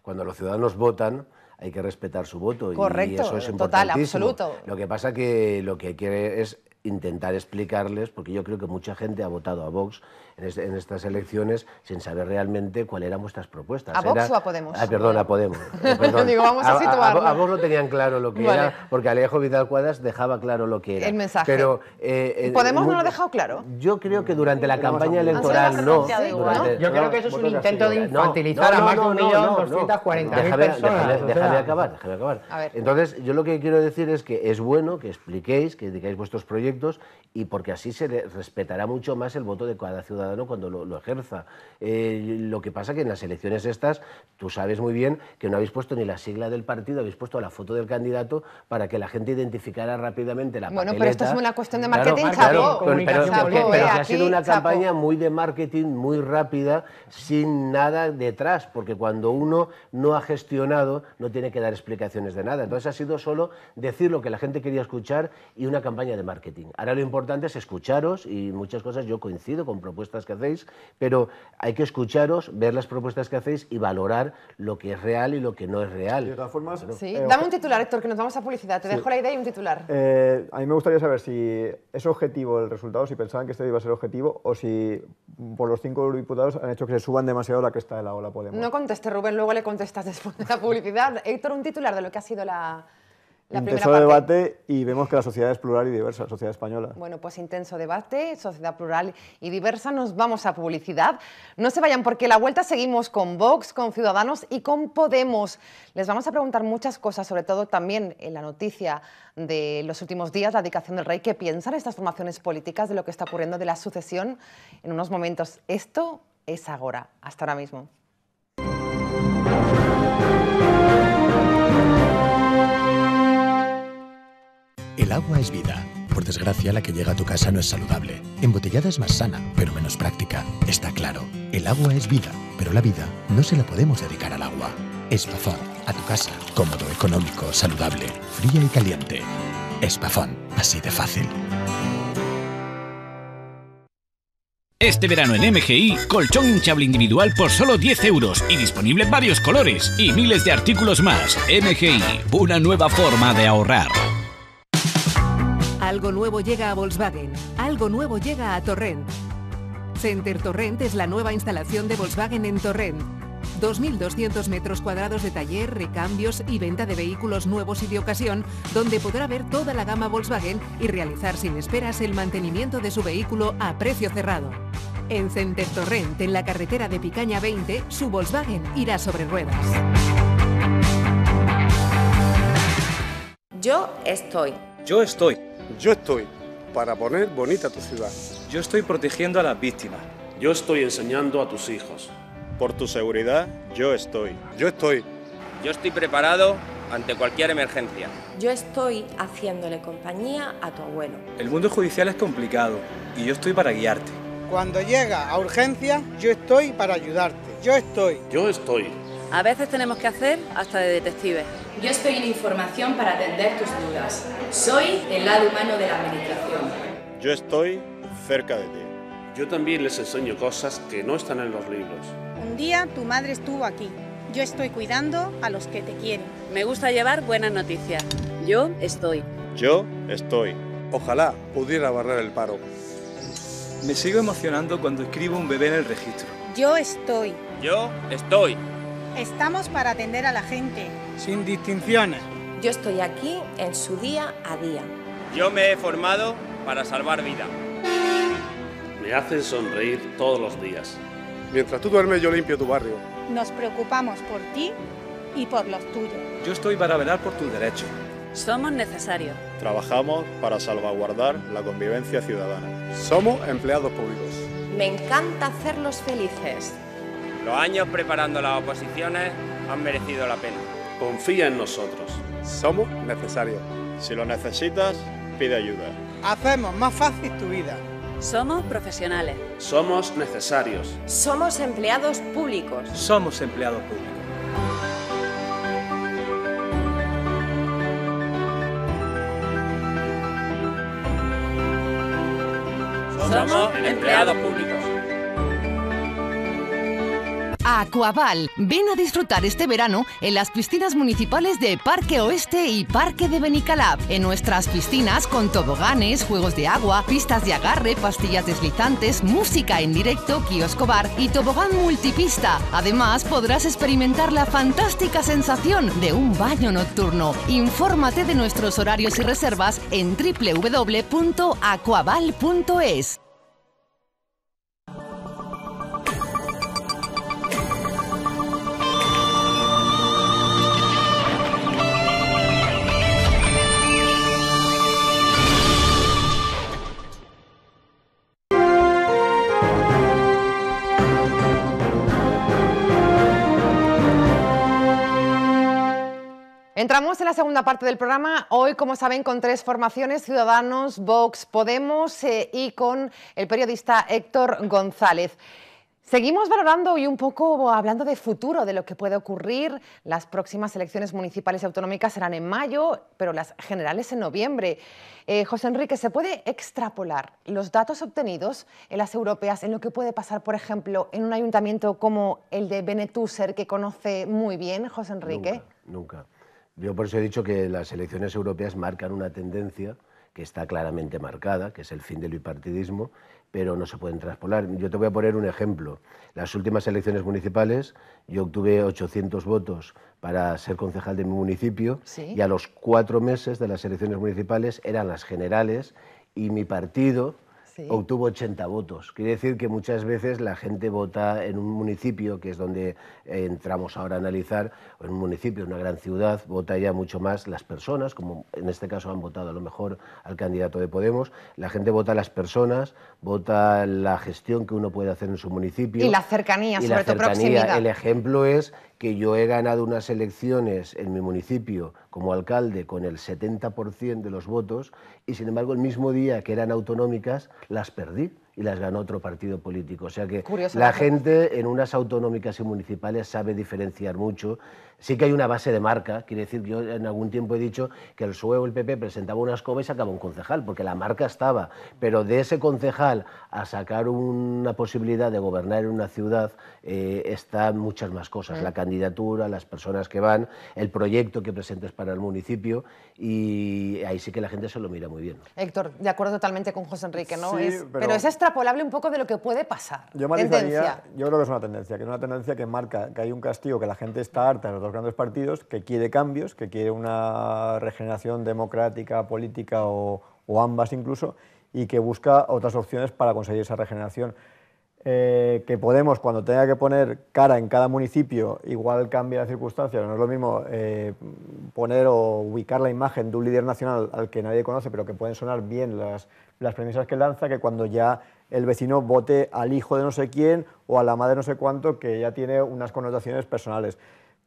Cuando los ciudadanos votan hay que respetar su voto y eso es Total, absoluto. Lo que pasa que lo que quiere es intentar explicarles, porque yo creo que mucha gente ha votado a Vox este, en, estas elecciones sin saber realmente cuáles eran vuestras propuestas. ¿A Vox o a Podemos? Ah, perdón, a Podemos. [LAUGHS] Eh, a, Vox no tenían claro lo que era, porque Alejo Vidal Cuadras dejaba claro lo que era. El mensaje. Pero, eh, eh, ¿Podemos no lo ha dejado claro? Yo creo que durante la campaña ah, electoral no. yo creo que eso es un intento de infantilizar a más de 1.240.000 personas. Déjame acabar, déjame acabar. Entonces, yo lo que quiero decir es que es bueno que expliquéis, que digáis vuestros proyectos y porque así se respetará mucho más el voto de cada ciudadano cuando lo, ejerza. Eh, lo que pasa que en las elecciones estas, tú sabes muy bien que no habéis puesto ni la sigla del partido, habéis puesto la foto del candidato para que la gente identificara rápidamente la papeleta. Bueno, pero esto es una cuestión de marketing, claro, que eh, ha sido una campaña muy de marketing, muy rápida, sin nada detrás, porque cuando uno no ha gestionado, no tiene que dar explicaciones de nada. Entonces ha sido solo decir lo que la gente quería escuchar y una campaña de marketing. Ahora lo importante es escucharos y muchas cosas yo coincido con propuestas que hacéis, pero hay que escucharos, ver las propuestas que hacéis y valorar lo que es real y lo que no es real. De todas formas, sí. Eh, dame un titular, Héctor, que nos vamos a publicidad. Te dejo la idea y un titular. Eh, a mí me gustaría saber si es objetivo el resultado, si pensaban que este iba a ser objetivo o si por los cinco diputados han hecho que se suban demasiado la que está de la ola No conteste, Rubén, luego le contestas después de la publicidad. Héctor, un titular de lo que ha sido la intenso debate y vemos que la sociedad es plural y diversa, la sociedad española. Bueno, pues intenso debate, sociedad plural y diversa. Nos vamos a publicidad. No se vayan porque la vuelta seguimos con Vox, con Ciudadanos y con Podemos. Les vamos a preguntar muchas cosas, sobre todo también en la noticia de los últimos días, la dedicación del rey. ¿Qué piensan estas formaciones políticas de lo que está ocurriendo de la sucesión en unos momentos? Esto es ahora, hasta ahora mismo. El agua es vida. Por desgracia, la que llega a tu casa no es saludable. Embotellada es más sana, pero menos práctica. Está claro, el agua es vida, pero la vida no se la podemos dedicar al agua. Espafón, a tu casa. Cómodo, económico, saludable, fría y caliente. Espafón, así de fácil. Este verano en MGI, colchón hinchable individual por solo 10 euros y disponible en varios colores y miles de artículos más. MGI, una nueva forma de ahorrar. Algo nuevo llega a Volkswagen. Algo nuevo llega a Torrent. Center Torrent es la nueva instalación de Volkswagen en Torrent. 2.200 metros cuadrados de taller, recambios y venta de vehículos nuevos y de ocasión, donde podrá ver toda la gama Volkswagen y realizar sin esperas el mantenimiento de su vehículo a precio cerrado. En Center Torrent, en la carretera de Picaña 20, su Volkswagen irá sobre ruedas. Yo estoy. Yo estoy. Yo estoy para poner bonita tu ciudad. Yo estoy protegiendo a las víctimas. Yo estoy enseñando a tus hijos. Por tu seguridad, yo estoy. Yo estoy. Yo estoy preparado ante cualquier emergencia. Yo estoy haciéndole compañía a tu abuelo. El mundo judicial es complicado y yo estoy para guiarte. Cuando llega a urgencia, yo estoy para ayudarte. Yo estoy. Yo estoy. A veces tenemos que hacer hasta de detectives. Yo estoy en información para atender tus dudas. Soy el lado humano de la administración. Yo estoy cerca de ti. Yo también les enseño cosas que no están en los libros. Un día tu madre estuvo aquí. Yo estoy cuidando a los que te quieren. Me gusta llevar buenas noticias. Yo estoy. Yo estoy. Ojalá pudiera barrer el paro. Me sigo emocionando cuando escribo un bebé en el registro. Yo estoy. Yo estoy. Estamos para atender a la gente, sin distinciones. Yo estoy aquí en su día a día. Yo me he formado para salvar vida. Me hacen sonreír todos los días. Mientras tú duermes, yo limpio tu barrio. Nos preocupamos por ti y por los tuyos. Yo estoy para velar por tu derecho. Somos necesarios. Trabajamos para salvaguardar la convivencia ciudadana. Somos empleados públicos. Me encanta hacerlos felices. Los años preparando las oposiciones han merecido la pena. Confía en nosotros. Somos necesarios. Si lo necesitas, pide ayuda. Hacemos más fácil tu vida. Somos profesionales. Somos necesarios. Somos empleados públicos. Somos empleados públicos. Somos empleados públicos. Acuaval, Ven a disfrutar este verano en las piscinas municipales de Parque Oeste y Parque de Benicalab. En nuestras piscinas con toboganes, juegos de agua, pistas de agarre, pastillas deslizantes, música en directo, kiosco bar y tobogán multipista. Además, podrás experimentar la fantástica sensación de un baño nocturno. Infórmate de nuestros horarios y reservas en www.aquaval.es. Entramos en la segunda parte del programa, hoy como saben con tres formaciones, Ciudadanos, Vox, Podemos eh, y con el periodista Héctor González. Seguimos valorando y un poco hablando de futuro, de lo que puede ocurrir. Las próximas elecciones municipales y autonómicas serán en mayo, pero las generales en noviembre. Eh, José Enrique, ¿se puede extrapolar los datos obtenidos en las europeas en lo que puede pasar, por ejemplo, en un ayuntamiento como el de Benetuser, que conoce muy bien José Enrique? nunca. Yo por eso he dicho que las elecciones europeas marcan una tendencia que está claramente marcada, que es el fin del bipartidismo, pero no se pueden traspolar. Yo te voy a poner un ejemplo. Las últimas elecciones municipales, yo obtuve 800 votos para ser concejal de mi municipio y a los cuatro meses de las elecciones municipales eran las generales y mi partido obtuvo 80 votos. Quiere decir que muchas veces la gente vota en un municipio, que es donde eh, entramos ahora a analizar, en un municipio, en una gran ciudad, vota ya mucho más las personas, como en este caso han votado a lo mejor al candidato de Podemos. La gente vota a las personas, vota la gestión que uno puede hacer en su municipio. Y la cercanía, sobre todo proximidad. El ejemplo es que yo he ganado unas elecciones en mi municipio como alcalde con el 70% de los votos y sin embargo el mismo día que eran autonómicas las perdí y las ganó otro partido político. O sea que la gente en unas autonómicas y municipales sabe diferenciar mucho Sí que hay una base de marca, quiere decir, yo en algún tiempo he dicho que el PSOE el PP presentaba unas escoba y sacaba un concejal, porque la marca estaba, pero de ese concejal a sacar una posibilidad de gobernar en una ciudad eh, están muchas más cosas, mm. la candidatura, las personas que van, el proyecto que presentes para el municipio y ahí sí que la gente se lo mira muy bien. Héctor, de acuerdo totalmente con José Enrique, ¿no? pero, es extrapolable un poco de lo que puede pasar. Yo, creo que es una tendencia, que es una tendencia que marca que hay un castigo, que la gente está harta grandes partidos, que quiere cambios, que quiere una regeneración democrática, política o, ambas incluso, y que busca otras opciones para conseguir esa regeneración. Eh, que Podemos, cuando tenga que poner cara en cada municipio, igual cambia la circunstancia, No es lo mismo eh, poner o ubicar la imagen de un líder nacional al que nadie conoce, pero que pueden sonar bien las, las premisas que lanza, que cuando ya el vecino vote al hijo de no sé quién o a la madre no sé cuánto, que ya tiene unas connotaciones personales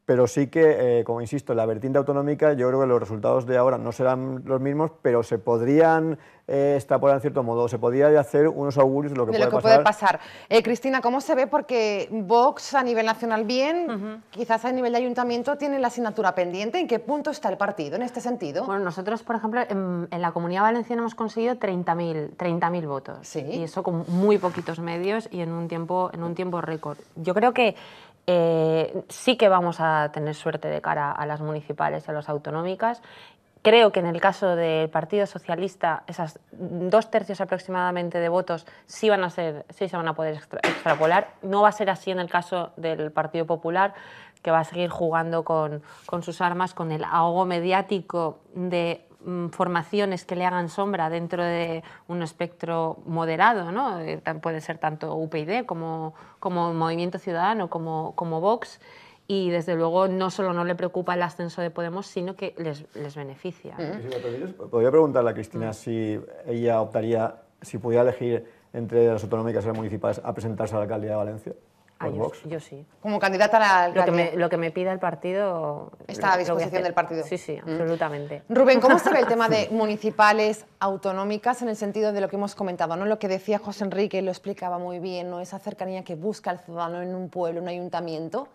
pero sí que, eh, como insisto, la vertiente autonómica, yo creo que los resultados de ahora no serán los mismos, pero se podrían estar eh, por en cierto modo, se podría hacer unos augurios de lo que, puede, lo que pasar. puede pasar. Eh, Cristina, ¿cómo se ve? Porque Vox a nivel nacional bien, quizás a nivel de ayuntamiento tiene la asignatura pendiente. ¿En qué punto está el partido en este sentido? Bueno, nosotros, por ejemplo, en, la Comunidad Valenciana hemos conseguido 30.000 votos. Y eso con muy poquitos medios y en un tiempo, en un tiempo récord. Yo creo que eh, sí que vamos a tener suerte de cara a las municipales a las autonómicas. Creo que en el caso del Partido Socialista, esas dos tercios aproximadamente de votos sí, van a ser, se van a poder extrapolar. No va a ser así en el caso del Partido Popular, que va a seguir jugando con, con sus armas, con el ahogo mediático de Mm, formaciones que le hagan sombra dentro de un espectro moderado, ¿no? Eh, puede ser tanto UPyD como, como Movimiento Ciudadano, como, como Vox, y desde luego no solo no le preocupa el ascenso de Podemos, sino que les, beneficia. podría preguntarle a Cristina si ella optaría, si pudiera elegir entre las autonómicas y las municipales, a presentarse a la alcaldía de Valencia. Ah, pues yo, sí. Como candidata a la Lo que me, pida el partido. Está a disposición del partido. Sí, sí, mm. absolutamente. Rubén, ¿cómo se ve el tema de [LAUGHS] municipales, autonómicas, en el sentido de lo que hemos comentado? ¿no? Lo que decía José Enrique lo explicaba muy bien, ¿no? esa cercanía que busca el ciudadano en un pueblo, en un ayuntamiento.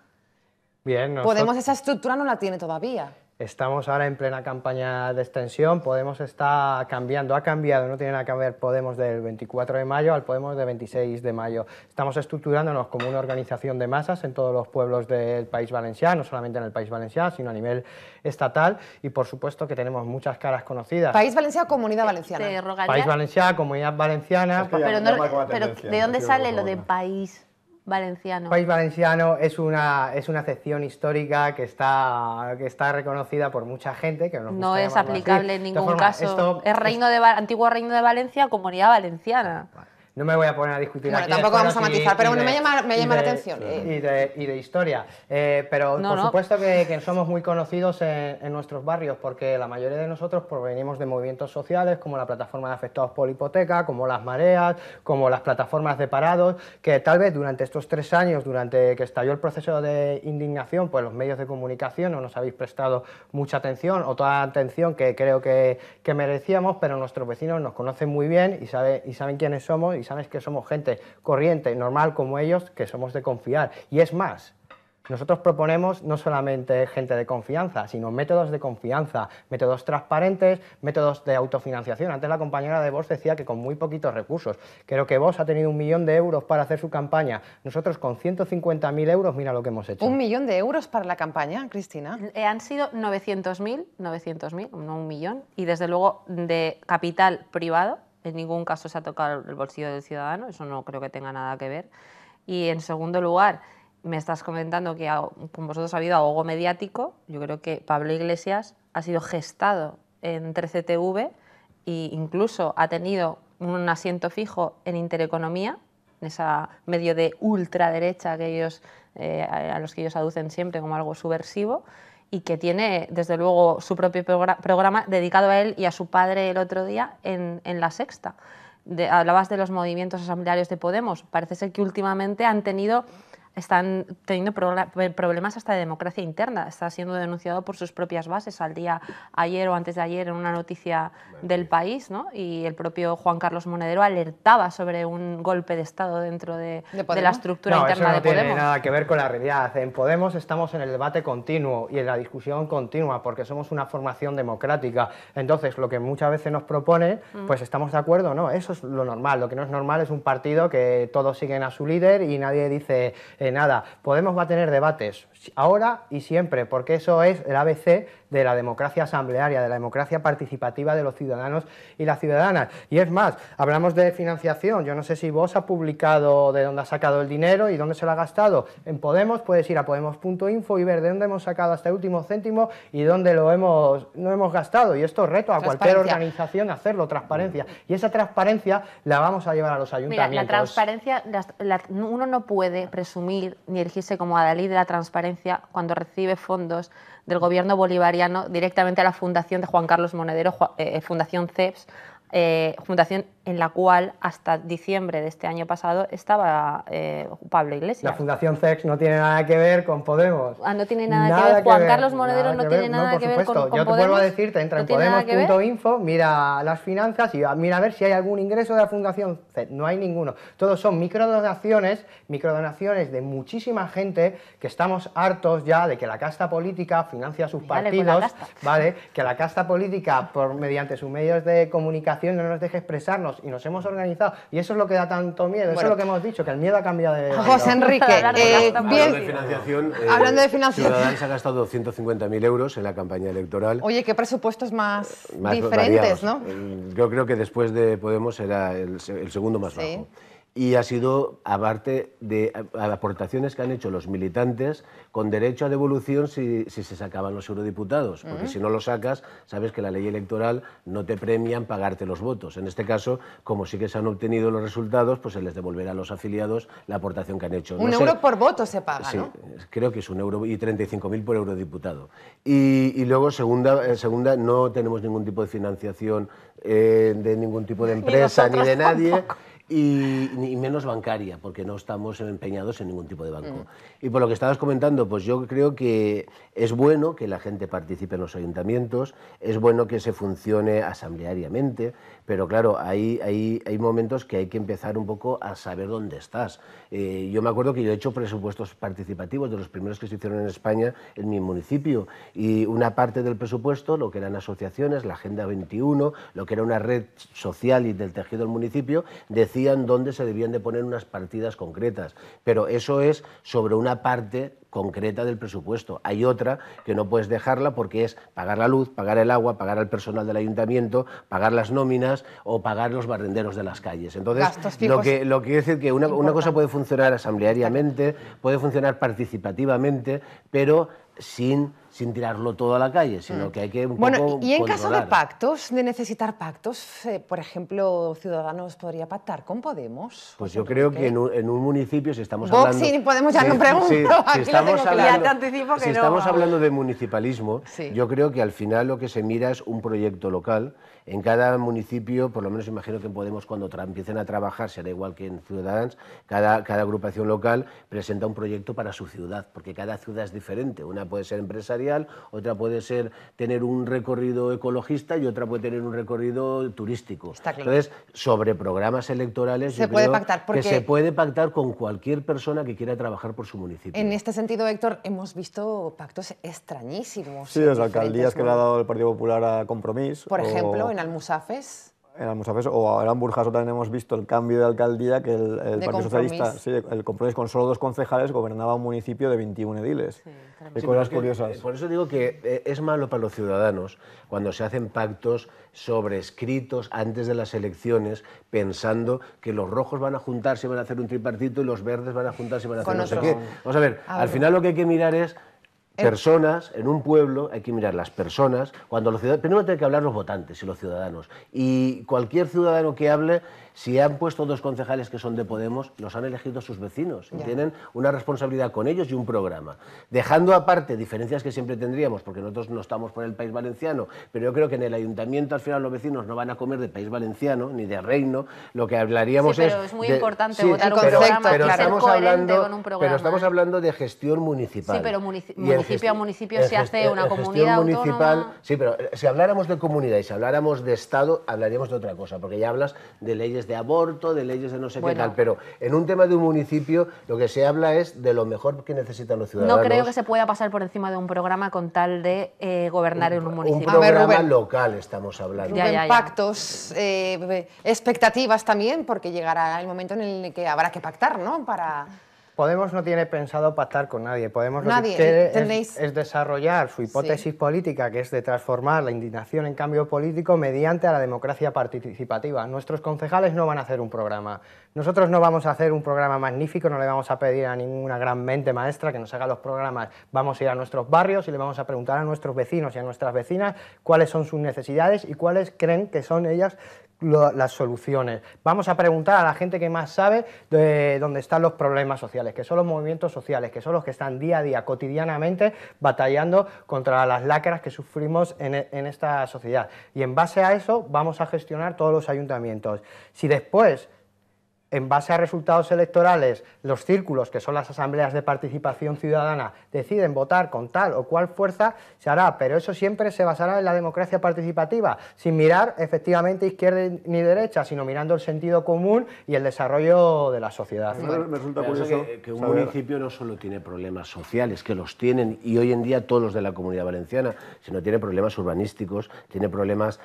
Bien, Podemos, esa estructura no la tiene todavía. Estamos ahora en plena campaña de extensión, Podemos está cambiando, ha cambiado, no tiene nada que ver Podemos del 24 de mayo al Podemos del 26 de mayo. Estamos estructurándonos como una organización de masas en todos los pueblos del País Valenciano, no solamente en el País Valenciano, sino a nivel estatal y por supuesto que tenemos muchas caras conocidas. ¿País Valenciano Comunidad Valenciana? País Valenciano Comunidad Valenciana. pero, pero ¿de dónde sale lo de país? Valenciano. País Valenciano es una, es una excepción histórica que está, que está reconocida por mucha gente. que No es aplicable en ningún caso. es reino de, antiguo Reino de Valencia, Comunidad Valenciana. No me voy a poner a discutir tampoco vamos a matizar, pero bueno, me llama, me la atención. Y de, eh. historia. Eh, pero por supuesto que, somos muy conocidos en, nuestros barrios, porque la mayoría de nosotros provenimos de movimientos sociales, como la plataforma de afectados por hipoteca, como las mareas, como las plataformas de parados, que tal vez durante estos tres años, durante que estalló el proceso de indignación, pues los medios de comunicación no nos habéis prestado mucha atención o toda atención que creo que, merecíamos, pero nuestros vecinos nos conocen muy bien y saben quiénes somos y sabes que somos gente corriente, normal como ellos, que somos de confiar. Y es más, nosotros proponemos no solamente gente de confianza, sino métodos de confianza, métodos transparentes, métodos de autofinanciación. Antes la compañera de Vos decía que con muy poquitos recursos. Creo que Vos ha tenido un millón de euros para hacer su campaña. Nosotros con 150.000 euros, mira lo que hemos hecho. ¿Un millón de euros para la campaña, Cristina? Eh, han sido 900.000, 900.000, no un millón, y desde luego de capital privado, en ningún caso se ha tocado el bolsillo del ciudadano, eso no creo que tenga nada que ver. Y en segundo lugar, me estás comentando que con vosotros ha habido ahogo mediático. Yo creo que Pablo Iglesias ha sido gestado en 13TV e incluso ha tenido un asiento fijo en Intereconomía, en esa medio de ultraderecha que ellos, eh, a los que ellos aducen siempre como algo subversivo y que tiene, desde luego, su propio programa dedicado a él y a su padre el otro día en, La Sexta. hablabas de los movimientos asamblearios de Podemos. Parece ser que últimamente han tenido están teniendo problemas hasta de democracia interna. Está siendo denunciado por sus propias bases al día ayer o antes de ayer en una noticia del país, ¿no? Y el propio Juan Carlos Monedero alertaba sobre un golpe de Estado dentro de, la estructura interna no de Podemos. No tiene nada que ver con la realidad. En Podemos estamos en el debate continuo y en la discusión continua porque somos una formación democrática. Entonces, lo que muchas veces nos propone, mm. pues estamos de acuerdo, ¿no? Eso es lo normal. Lo que no es normal es un partido que todos siguen a su líder y nadie dice eh, nada, Podemos va a tener debates ahora y siempre, porque eso es el ABC de la democracia asamblearia, de la democracia participativa de los ciudadanos y las ciudadanas. Y es más, hablamos de financiación, yo no sé si vos ha publicado de dónde ha sacado el dinero y dónde se lo ha gastado. En Podemos puedes ir a podemos.info y ver de dónde hemos sacado hasta el último céntimo y dónde lo hemos, no hemos gastado. Y esto reto a cualquier organización hacerlo, transparencia. Y esa transparencia la vamos a llevar a los ayuntamientos. Mira, la transparencia, uno no puede presumir ni erigirse como adalid de la transparencia cuando recibe fondos del gobierno bolivariano directamente a la fundación de Juan Carlos Monedero, eh, eh, Fundación CEPS, eh, Fundación en la cual hasta diciembre de este año pasado estaba eh, Pablo Iglesias. La Fundación CEX no tiene nada que ver con Podemos. Ah, no tiene nada, que ver. Juan Carlos Monedero no tiene nada que ver, no, por supuesto, Yo te vuelvo a decirte, entra en podemos.info, mira las finanzas y mira a ver si hay algún ingreso de la Fundación CEX. No hay ninguno. Todos son microdonaciones, microdonaciones de muchísima gente que estamos hartos ya de que la casta política financia sus pues partidos, ¿vale? Que la casta política, por mediante sus medios de comunicación, no nos deje expresarnos y nos hemos organizado y eso es lo que da tanto miedo, eso es lo que hemos dicho, que el miedo ha cambiado de... José Enrique, eh, eh, Hablando de financiación, Ciudadanos ha gastado 250.000 euros en la campaña electoral. Oye, qué presupuestos más, diferentes, ¿no? Yo creo que después de Podemos era el, segundo más bajo y ha sido aparte de aportaciones que han hecho los militantes con derecho a devolución si, se sacaban los eurodiputados, porque si no lo sacas, sabes que la ley electoral no te premian pagarte los votos. En este caso, como sí que se han obtenido los resultados, pues se les devolverá a los afiliados la aportación que han hecho. Un euro por voto se paga, sí, creo que es un euro y 35.000 por eurodiputado. Y, luego, segunda, eh, segunda, no tenemos ningún tipo de financiación eh, de ningún tipo de empresa ni, de nadie y, menos bancaria, porque no estamos empeñados en ningún tipo de banco. Mm. Y por lo que estabas comentando, pues yo creo que es bueno que la gente participe en los ayuntamientos, es bueno que se funcione asambleariamente, pero claro, hay, hay, hay momentos que hay que empezar un poco a saber dónde estás. Eh, yo me acuerdo que yo he hecho presupuestos participativos de los primeros que se hicieron en España en mi municipio y una parte del presupuesto, lo que eran asociaciones, la Agenda 21, lo que era una red social y del tejido del municipio, decían dónde se debían de poner unas partidas concretas. Pero eso es sobre una parte concreta del presupuesto. Hay otra que no puedes dejarla porque es pagar la luz, pagar el agua, pagar al personal del ayuntamiento, pagar las nóminas o pagar los barrenderos de las calles. Entonces, lo que, lo que quiere decir que una, una cosa puede funcionar asambleariamente, puede funcionar participativamente, pero sin, sin tirarlo todo a la calle, sino mm. que hay que bueno, y en caso de pactos, de necesitar pactos, eh, por ejemplo, Ciudadanos podría pactar con Podemos. Pues, pues yo creo que en un, municipio, si estamos hablando... Podemos ya no [LAUGHS] pregunto, si, estamos hablando, anticipo que estamos hablando de municipalismo, yo creo que al final lo que se mira es un proyecto local en cada municipio, por lo menos imagino que podemos, cuando empiecen a trabajar, será igual que en Ciudadanos, cada, cada agrupación local presenta un proyecto para su ciudad, porque cada ciudad es diferente. Una puede ser empresarial, otra puede ser tener un recorrido ecologista y otra puede tener un recorrido turístico. Entonces, sobre programas electorales, se puede pactar porque... se puede pactar con cualquier persona que quiera trabajar por su municipio. En este sentido, Héctor, hemos visto pactos extrañísimos. Sí, las alcaldías que le ha dado el Partido Popular a compromiso. Por ejemplo, en Almusafes. En Almusafes o ahora en Burjaso también hemos visto el cambio de alcaldía que el, Partido Socialista, el compromiso con solo dos concejales gobernaba un municipio de 21 ediles. Sí, cosas curiosas. Eh, por eso digo que eh, es malo para los ciudadanos cuando se hacen pactos sobrescritos antes de las elecciones pensando que los rojos van a juntarse y van a hacer un tripartito y los verdes van a juntarse y van a hacer no sé qué. Vamos a ver, al final lo que hay que mirar es eh. personas en un pueblo, hay que mirar las personas, cuando los ciudadanos, primero tienen que hablar los votantes y los ciudadanos, y cualquier ciudadano que hable si han puesto dos concejales que son de Podemos, los han elegido sus vecinos y tienen una responsabilidad con ellos y un programa. Dejando aparte diferencias que siempre tendríamos, porque nosotros no estamos por el país valenciano, pero yo creo que en el ayuntamiento al final los vecinos no van a comer de país valenciano ni de reino, lo que hablaríamos es pero es... muy importante votar un programa, pero, estamos hablando, con un programa, pero estamos hablando de gestión municipal. Sí, pero municipio a municipio se hace una comunidad municipal, autónoma. Sí, pero eh, si habláramos de comunidad y si habláramos de Estado, hablaríamos de otra cosa, porque ya hablas de leyes de aborto, de leyes de no sé qué tal, pero en un tema de un municipio lo que se habla es de lo mejor que necesitan los ciudadanos. No creo que se pueda pasar por encima de un programa con tal de eh, gobernar en un municipio. Un programa local estamos hablando. Ya, ya, Pactos, eh, expectativas también, porque llegará el momento en el que habrá que pactar, ¿no? Para Podemos no tiene pensado pactar con nadie. Podemos nadie. lo que es, desarrollar su hipótesis política, que es de transformar la indignación en cambio político mediante a la democracia participativa. Nuestros concejales no van a hacer un programa. Nosotros no vamos a hacer un programa magnífico, no le vamos a pedir a ninguna gran mente maestra que nos haga los programas. Vamos a ir a nuestros barrios y le vamos a preguntar a nuestros vecinos y a nuestras vecinas cuáles son sus necesidades y cuáles creen que son ellas las soluciones. Vamos a preguntar a la gente que más sabe de dónde están los problemas sociales, que son los movimientos sociales, que son los que están día a día, cotidianamente, batallando contra las lacras que sufrimos en esta sociedad. Y en base a eso vamos a gestionar todos los ayuntamientos. Si después en base a resultados electorales, los círculos, que son las asambleas de participación ciudadana, deciden votar con tal o cual fuerza, se hará, pero eso siempre se basará en la democracia participativa, sin mirar efectivamente izquierda ni derecha, sino mirando el sentido común y el desarrollo de la sociedad. resulta curioso que, un municipio no solo tiene problemas sociales, que los tienen, y hoy en día todos los de la comunidad valenciana, sino tiene problemas urbanísticos, tiene problemas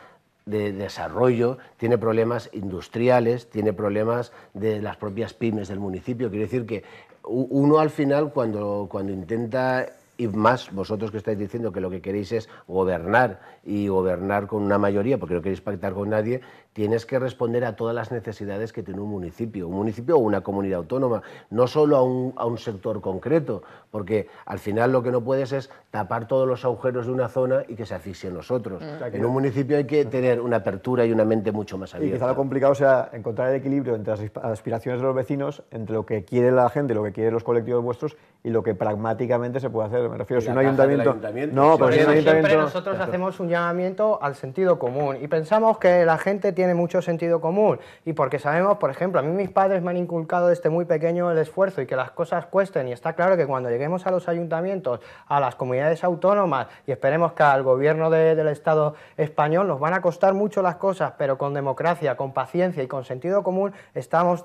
de desarrollo, tiene problemas industriales, tiene problemas de las propias pymes del municipio. Quiero decir que uno al final cuando, intenta ir más vosotros que estáis diciendo que lo que queréis es gobernar y gobernar con una mayoría, porque no queréis pactar con nadie, tienes que responder a todas las necesidades que tiene un municipio, un municipio o una comunidad autónoma, no solo a un, a un, sector concreto, porque al final lo que no puedes es tapar todos los agujeros de una zona y que se asfixien los otros. Mm. En un municipio hay que tener una apertura y una mente mucho más abierta. Y quizá lo complicado sea encontrar el equilibrio entre las aspiraciones de los vecinos, entre lo que quiere la gente, lo que quieren los colectivos vuestros y lo que pragmáticamente se puede hacer. Me refiero, si un ayuntamiento... No, pero si Siempre nosotros hacemos un llamamiento al sentido común y pensamos que la gente tiene tiene mucho sentido común y porque sabemos, por ejemplo, a mí mis padres me han inculcado desde muy pequeño el esfuerzo y que las cosas cuesten y está claro que cuando lleguemos a los ayuntamientos, a las comunidades autónomas y esperemos que al gobierno del Estado español nos van a costar mucho las cosas, pero con democracia, con paciencia y con sentido común estamos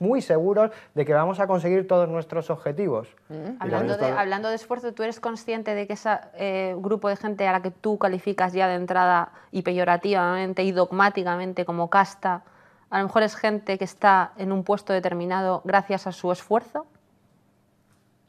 muy seguros de que vamos a conseguir todos nuestros objetivos. Mm. Hablando, de, hablando, de, esfuerzo, ¿tú eres consciente de que ese eh, grupo de gente a la que tú calificas ya de entrada y peyorativamente y dogmáticamente como casta, a lo mejor es gente que está en un puesto determinado gracias a su esfuerzo?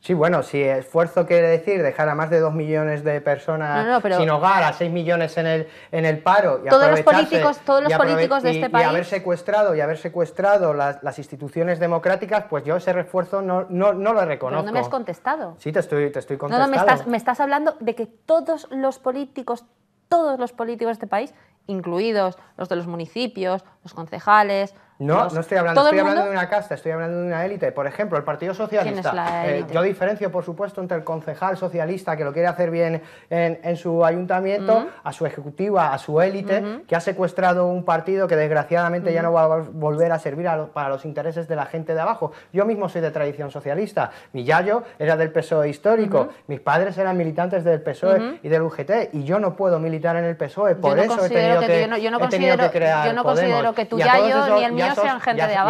Sí, bueno, si esfuerzo quiere decir dejar a más de dos millones de personas sin hogar, a seis millones en el, en el paro, y todos los políticos, todos los políticos de este país. Y haber secuestrado, y haber secuestrado las, instituciones democráticas, pues yo ese refuerzo no, no, lo reconozco. no me has contestado. Sí, te estoy, te estoy contestando. No, me estás, me estás hablando de que todos los políticos, todos los políticos de este país, incluidos los de los municipios, los concejales, no, no estoy hablando, estoy hablando de una casta, estoy hablando de una élite. Por ejemplo, el Partido Socialista. ¿Quién la eh, élite? yo diferencio, por supuesto, entre el concejal socialista que lo quiere hacer bien en, su ayuntamiento, a su ejecutiva, a su élite, que ha secuestrado un partido que desgraciadamente ya no va a volver a servir para los intereses de la gente de abajo. Yo mismo soy de tradición socialista. Mi yayo era del PSOE histórico, mis padres eran militantes del PSOE y del UGT, y yo no puedo militar en el PSOE. Por eso he tenido que, yo no, yo no que Yo no considero que tu yayo ni el mío y a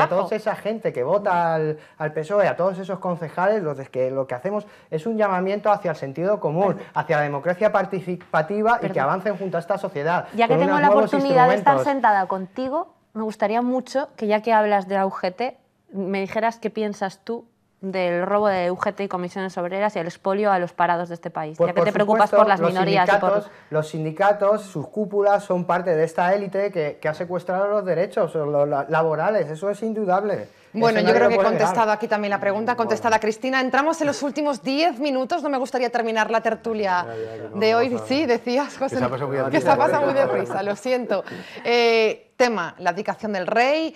toda esa gente que vota al, al PSOE, a todos esos concejales, los que, lo que hacemos es un llamamiento hacia el sentido común, hacia la democracia participativa y que avancen junto a esta sociedad. Ya que tengo la oportunidad de estar sentada contigo, me gustaría mucho que ya que hablas de la UGT, me dijeras qué piensas tú del robo de UGT y comisiones obreras y el expolio a los parados de este país, pues, te preocupas por las minorías. Los sindicatos, sus cúpulas son parte de esta élite que, ha secuestrado los derechos laborales, eso es indudable. Bueno, yo creo que he contestado aquí también la pregunta, contestada Cristina. Entramos en los últimos 10 minutos, no me gustaría terminar la tertulia de hoy. Sí, decías, José, que se ha pasado muy deprisa, lo siento. Eh, tema, la abdicación del rey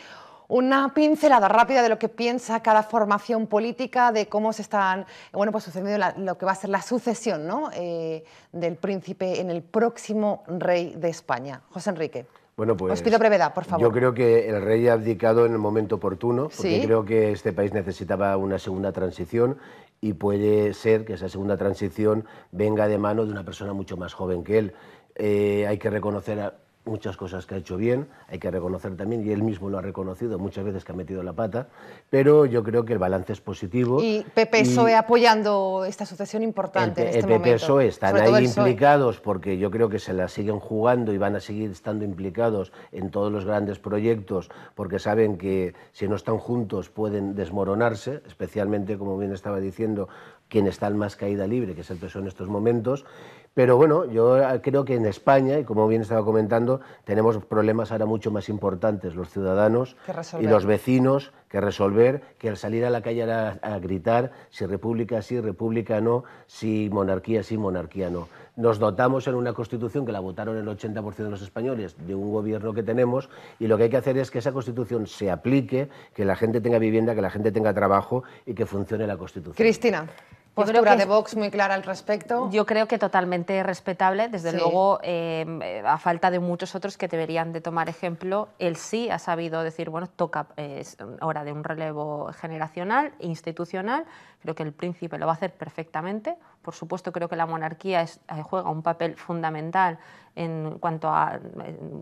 una pincelada rápida de lo que piensa cada formación política, de cómo se están, bueno, pues sucediendo lo que va a ser la sucesión eh, del príncipe en el próximo rey de España. José Enrique. Bueno, pues, Os pido brevedad, por favor. Yo creo que el rey ha abdicado en el momento oportuno, porque creo que este país necesitaba una segunda transición y puede ser que esa segunda transición venga de mano de una persona mucho más joven que él. Eh, hay que reconocer muchas cosas que ha hecho bien, hay que reconocer también, y él mismo lo ha reconocido muchas veces que ha metido la pata, pero yo creo que el balance es positivo. Y PPSOE apoyando esta asociación importante el, en este están ahí implicados porque yo creo que se la siguen jugando y van a seguir estando implicados en todos los grandes proyectos porque saben que si no están juntos pueden desmoronarse, especialmente, como bien estaba diciendo, quien está en más caída libre, que es el en estos momentos. Pero bueno, yo eh, creo que en España, y como bien estaba comentando, tenemos problemas ahora mucho más importantes, los ciudadanos y los vecinos, que resolver, que al salir a la calle a, a gritar si república sí, república no, si monarquía sí, monarquía no nos dotamos en una constitución que la votaron el 80% de los españoles, de un gobierno que tenemos, y lo que hay que hacer es que esa constitución se aplique, que la gente tenga vivienda, que la gente tenga trabajo y que funcione la constitución. Cristina. Postura de Vox muy clara al respecto. Yo creo que totalmente respetable. Desde luego, eh, a falta de muchos otros que deberían de tomar ejemplo, él sí ha sabido decir, bueno, toca, es hora de un relevo generacional, institucional, Creo que el príncipe lo va a hacer perfectamente. Por supuesto, creo que la monarquía eh, juega un papel fundamental en cuanto a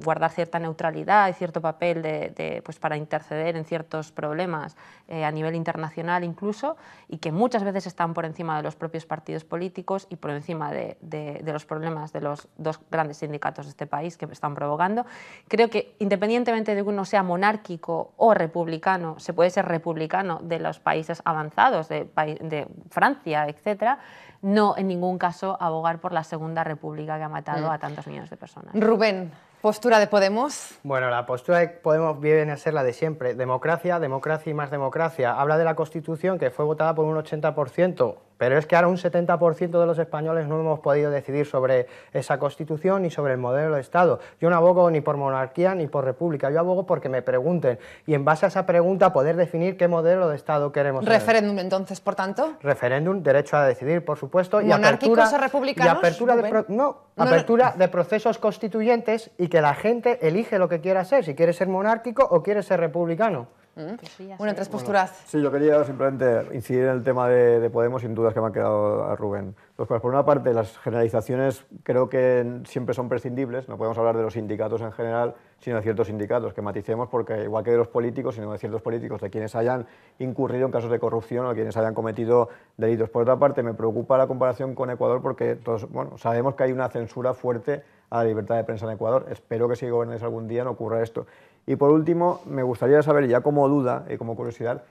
guardar cierta neutralidad y cierto papel de, pues para interceder en ciertos problemas eh, a nivel internacional incluso, y que muchas veces están por encima de los propios partidos políticos y por encima de, de los problemas de los dos grandes sindicatos de este país que están provocando. Creo que independientemente de que uno sea monárquico o republicano, se puede ser republicano de los países avanzados, de países de Francia, etcétera, no en ningún caso abogar por la Segunda República que ha matado a mm. tantos millones de personas. Rubén, ¿Postura de Podemos? Bueno, la postura de Podemos viene a ser la de siempre. Democracia, democracia y más democracia. Habla de la Constitución que fue votada por un 80%. Pero es que ahora un 70% de los españoles no hemos podido decidir sobre esa constitución ni sobre el modelo de Estado. Yo no abogo ni por monarquía ni por república, yo abogo porque me pregunten y en base a esa pregunta poder definir qué modelo de Estado queremos. Referéndum entonces, por tanto. Referéndum, derecho a decidir, por supuesto. Y ¿Monárquicos apertura, o republicanos? apertura no, apertura de procesos constituyentes y que la gente elige lo que quiera ser, si quiere ser monárquico o quiere ser republicano. ¿Mm? Bueno, tres posturas. sí, yo quería simplemente incidir en el tema de, Podemos, sin dudas que me ha quedado a Rubén. pues Por una parte, las generalizaciones creo que siempre son prescindibles. No podemos hablar de los sindicatos en general, sino de ciertos sindicatos, que maticemos, porque igual que de los políticos, sino de ciertos políticos, de quienes hayan incurrido en casos de corrupción o quienes hayan cometido delitos. Por otra parte, me preocupa la comparación con Ecuador, porque todos, bueno, sabemos que hay una censura fuerte a la libertad de prensa en Ecuador. Espero que si gobernáis algún día no ocurra esto. Y por último, me gustaría saber, ya como duda y como curiosidad,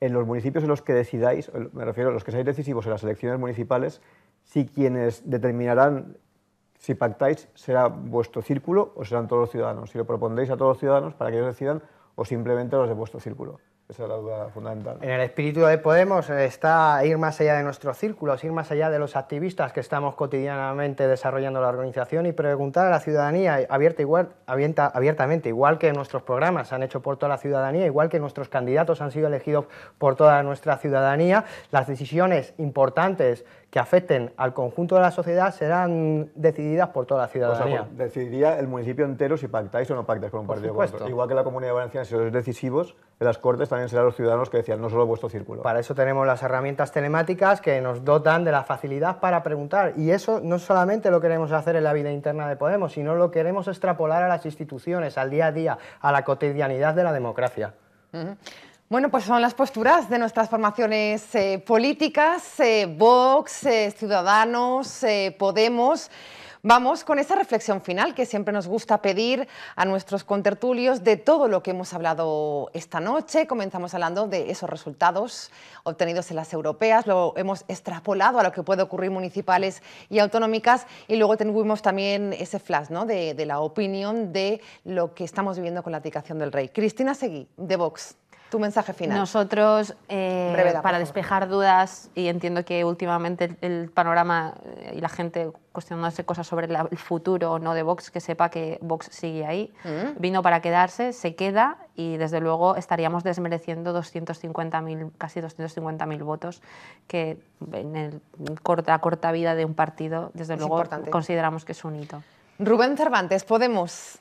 en los municipios en los que decidáis, me refiero a los que seáis decisivos en las elecciones municipales, si quienes determinarán si pactáis será vuestro círculo o serán todos los ciudadanos, si lo propondréis a todos los ciudadanos para que ellos decidan o simplemente los de vuestro círculo. Esa es la duda fundamental. En el espíritu de Podemos está ir más allá de nuestros círculos, ir más allá de los activistas que estamos cotidianamente desarrollando la organización y preguntar a la ciudadanía abierta igual, abiertamente, igual que nuestros programas han hecho por toda la ciudadanía, igual que nuestros candidatos han sido elegidos por toda nuestra ciudadanía, las decisiones importantes que afecten al conjunto de la sociedad serán decididas por toda la ciudadanía. decidiría el municipio entero si pactáis o no pactáis con un partido Igual que la Comunidad Valenciana, si sois decisivos, en las Cortes también serán los ciudadanos que decían, no solo vuestro círculo. Para eso tenemos las herramientas telemáticas que nos dotan de la facilidad para preguntar. Y eso no solamente lo queremos hacer en la vida interna de Podemos, sino lo queremos extrapolar a las instituciones, al día a día, a la cotidianidad de la democracia. Bueno, pues son las posturas de nuestras formaciones eh, políticas, eh, Vox, eh, Ciudadanos, Podemos. Vamos con esa reflexión final que siempre nos gusta pedir a nuestros contertulios de todo lo que hemos hablado esta noche. Comenzamos hablando de esos resultados obtenidos en las europeas, lo hemos extrapolado a lo que puede ocurrir municipales y autonómicas y luego tuvimos también ese flash ¿no? de, la opinión de lo que estamos viviendo con la dedicación del rey. Cristina Seguí, de Vox. Tu mensaje final. Nosotros, eh, para despejar dudas, y entiendo que últimamente el panorama eh, y la gente cuestionándose cosas sobre el futuro o no de Vox, que sepa que Vox sigue ahí, mm. vino para quedarse, se queda y desde luego estaríamos desmereciendo casi 250.000 votos que en la corta vida de un partido, desde luego, consideramos que es un hito. Rubén Cervantes, Podemos.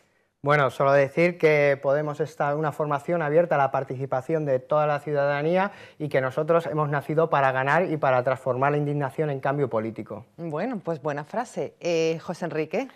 Bueno, solo decir que Podemos en una formación abierta a la participación de toda la ciudadanía y que nosotros hemos nacido para ganar y para transformar la indignación en cambio político. Bueno, pues buena frase. Eh, José Enrique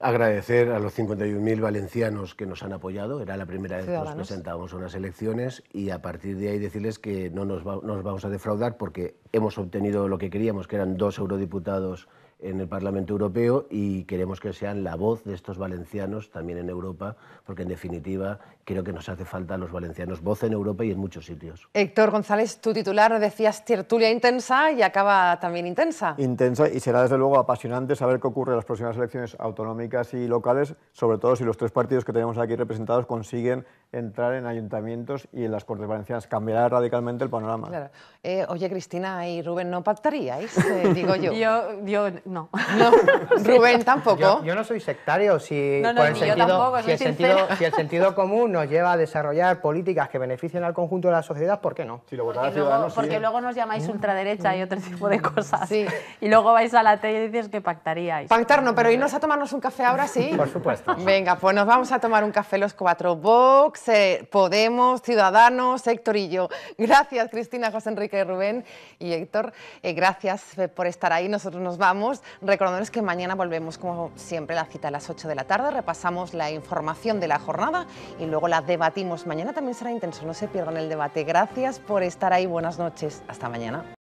agradecer a los 51.000 valencianos que nos han apoyado. Era la primera vez que nos presentábamos a unas elecciones y a partir de ahí decirles que no nos, no nos, vamos a defraudar porque hemos obtenido lo que queríamos, que eran dos eurodiputados en el Parlamento Europeo y queremos que sean la voz de estos valencianos también en Europa, porque en definitiva creo que nos hace falta a los valencianos voz en Europa y en muchos sitios. Héctor González, tu titular decías tertulia intensa y acaba también intensa. Intensa y será desde luego apasionante saber qué ocurre en las próximas elecciones autonómicas y locales, sobre todo si los tres partidos que tenemos aquí representados consiguen entrar en ayuntamientos y en las Cortes Valencianas. Cambiará radicalmente el panorama. Eh, oye, Cristina y Rubén, ¿no pactaríais? Eh, digo yo [LAUGHS] no. [LAUGHS] no. Rubén tampoco. Yo, no soy sectario. Si, el sentido, si, el sentido, común nos lleva a desarrollar políticas que beneficien al conjunto de la sociedad, ¿por qué no? porque, luego, nos llamáis mm. ultraderecha y otro tipo de cosas. Y luego vais a la tele y dices que pactaríais. Pactar no, pero irnos a tomarnos un café ahora sí. Por supuesto. Venga, pues nos vamos a tomar un café los cuatro. Vox, eh, Podemos, Ciudadanos, Héctor y yo. Gracias, Cristina, José Enrique, Rubén y Héctor. Eh, gracias por estar ahí. Nosotros nos vamos recordaros que mañana volvemos como siempre la cita a las 8 de la tarde, repasamos la información de la jornada y luego la debatimos. Mañana también será intenso, no se pierdan el debate. Gracias por estar ahí, buenas noches, hasta mañana.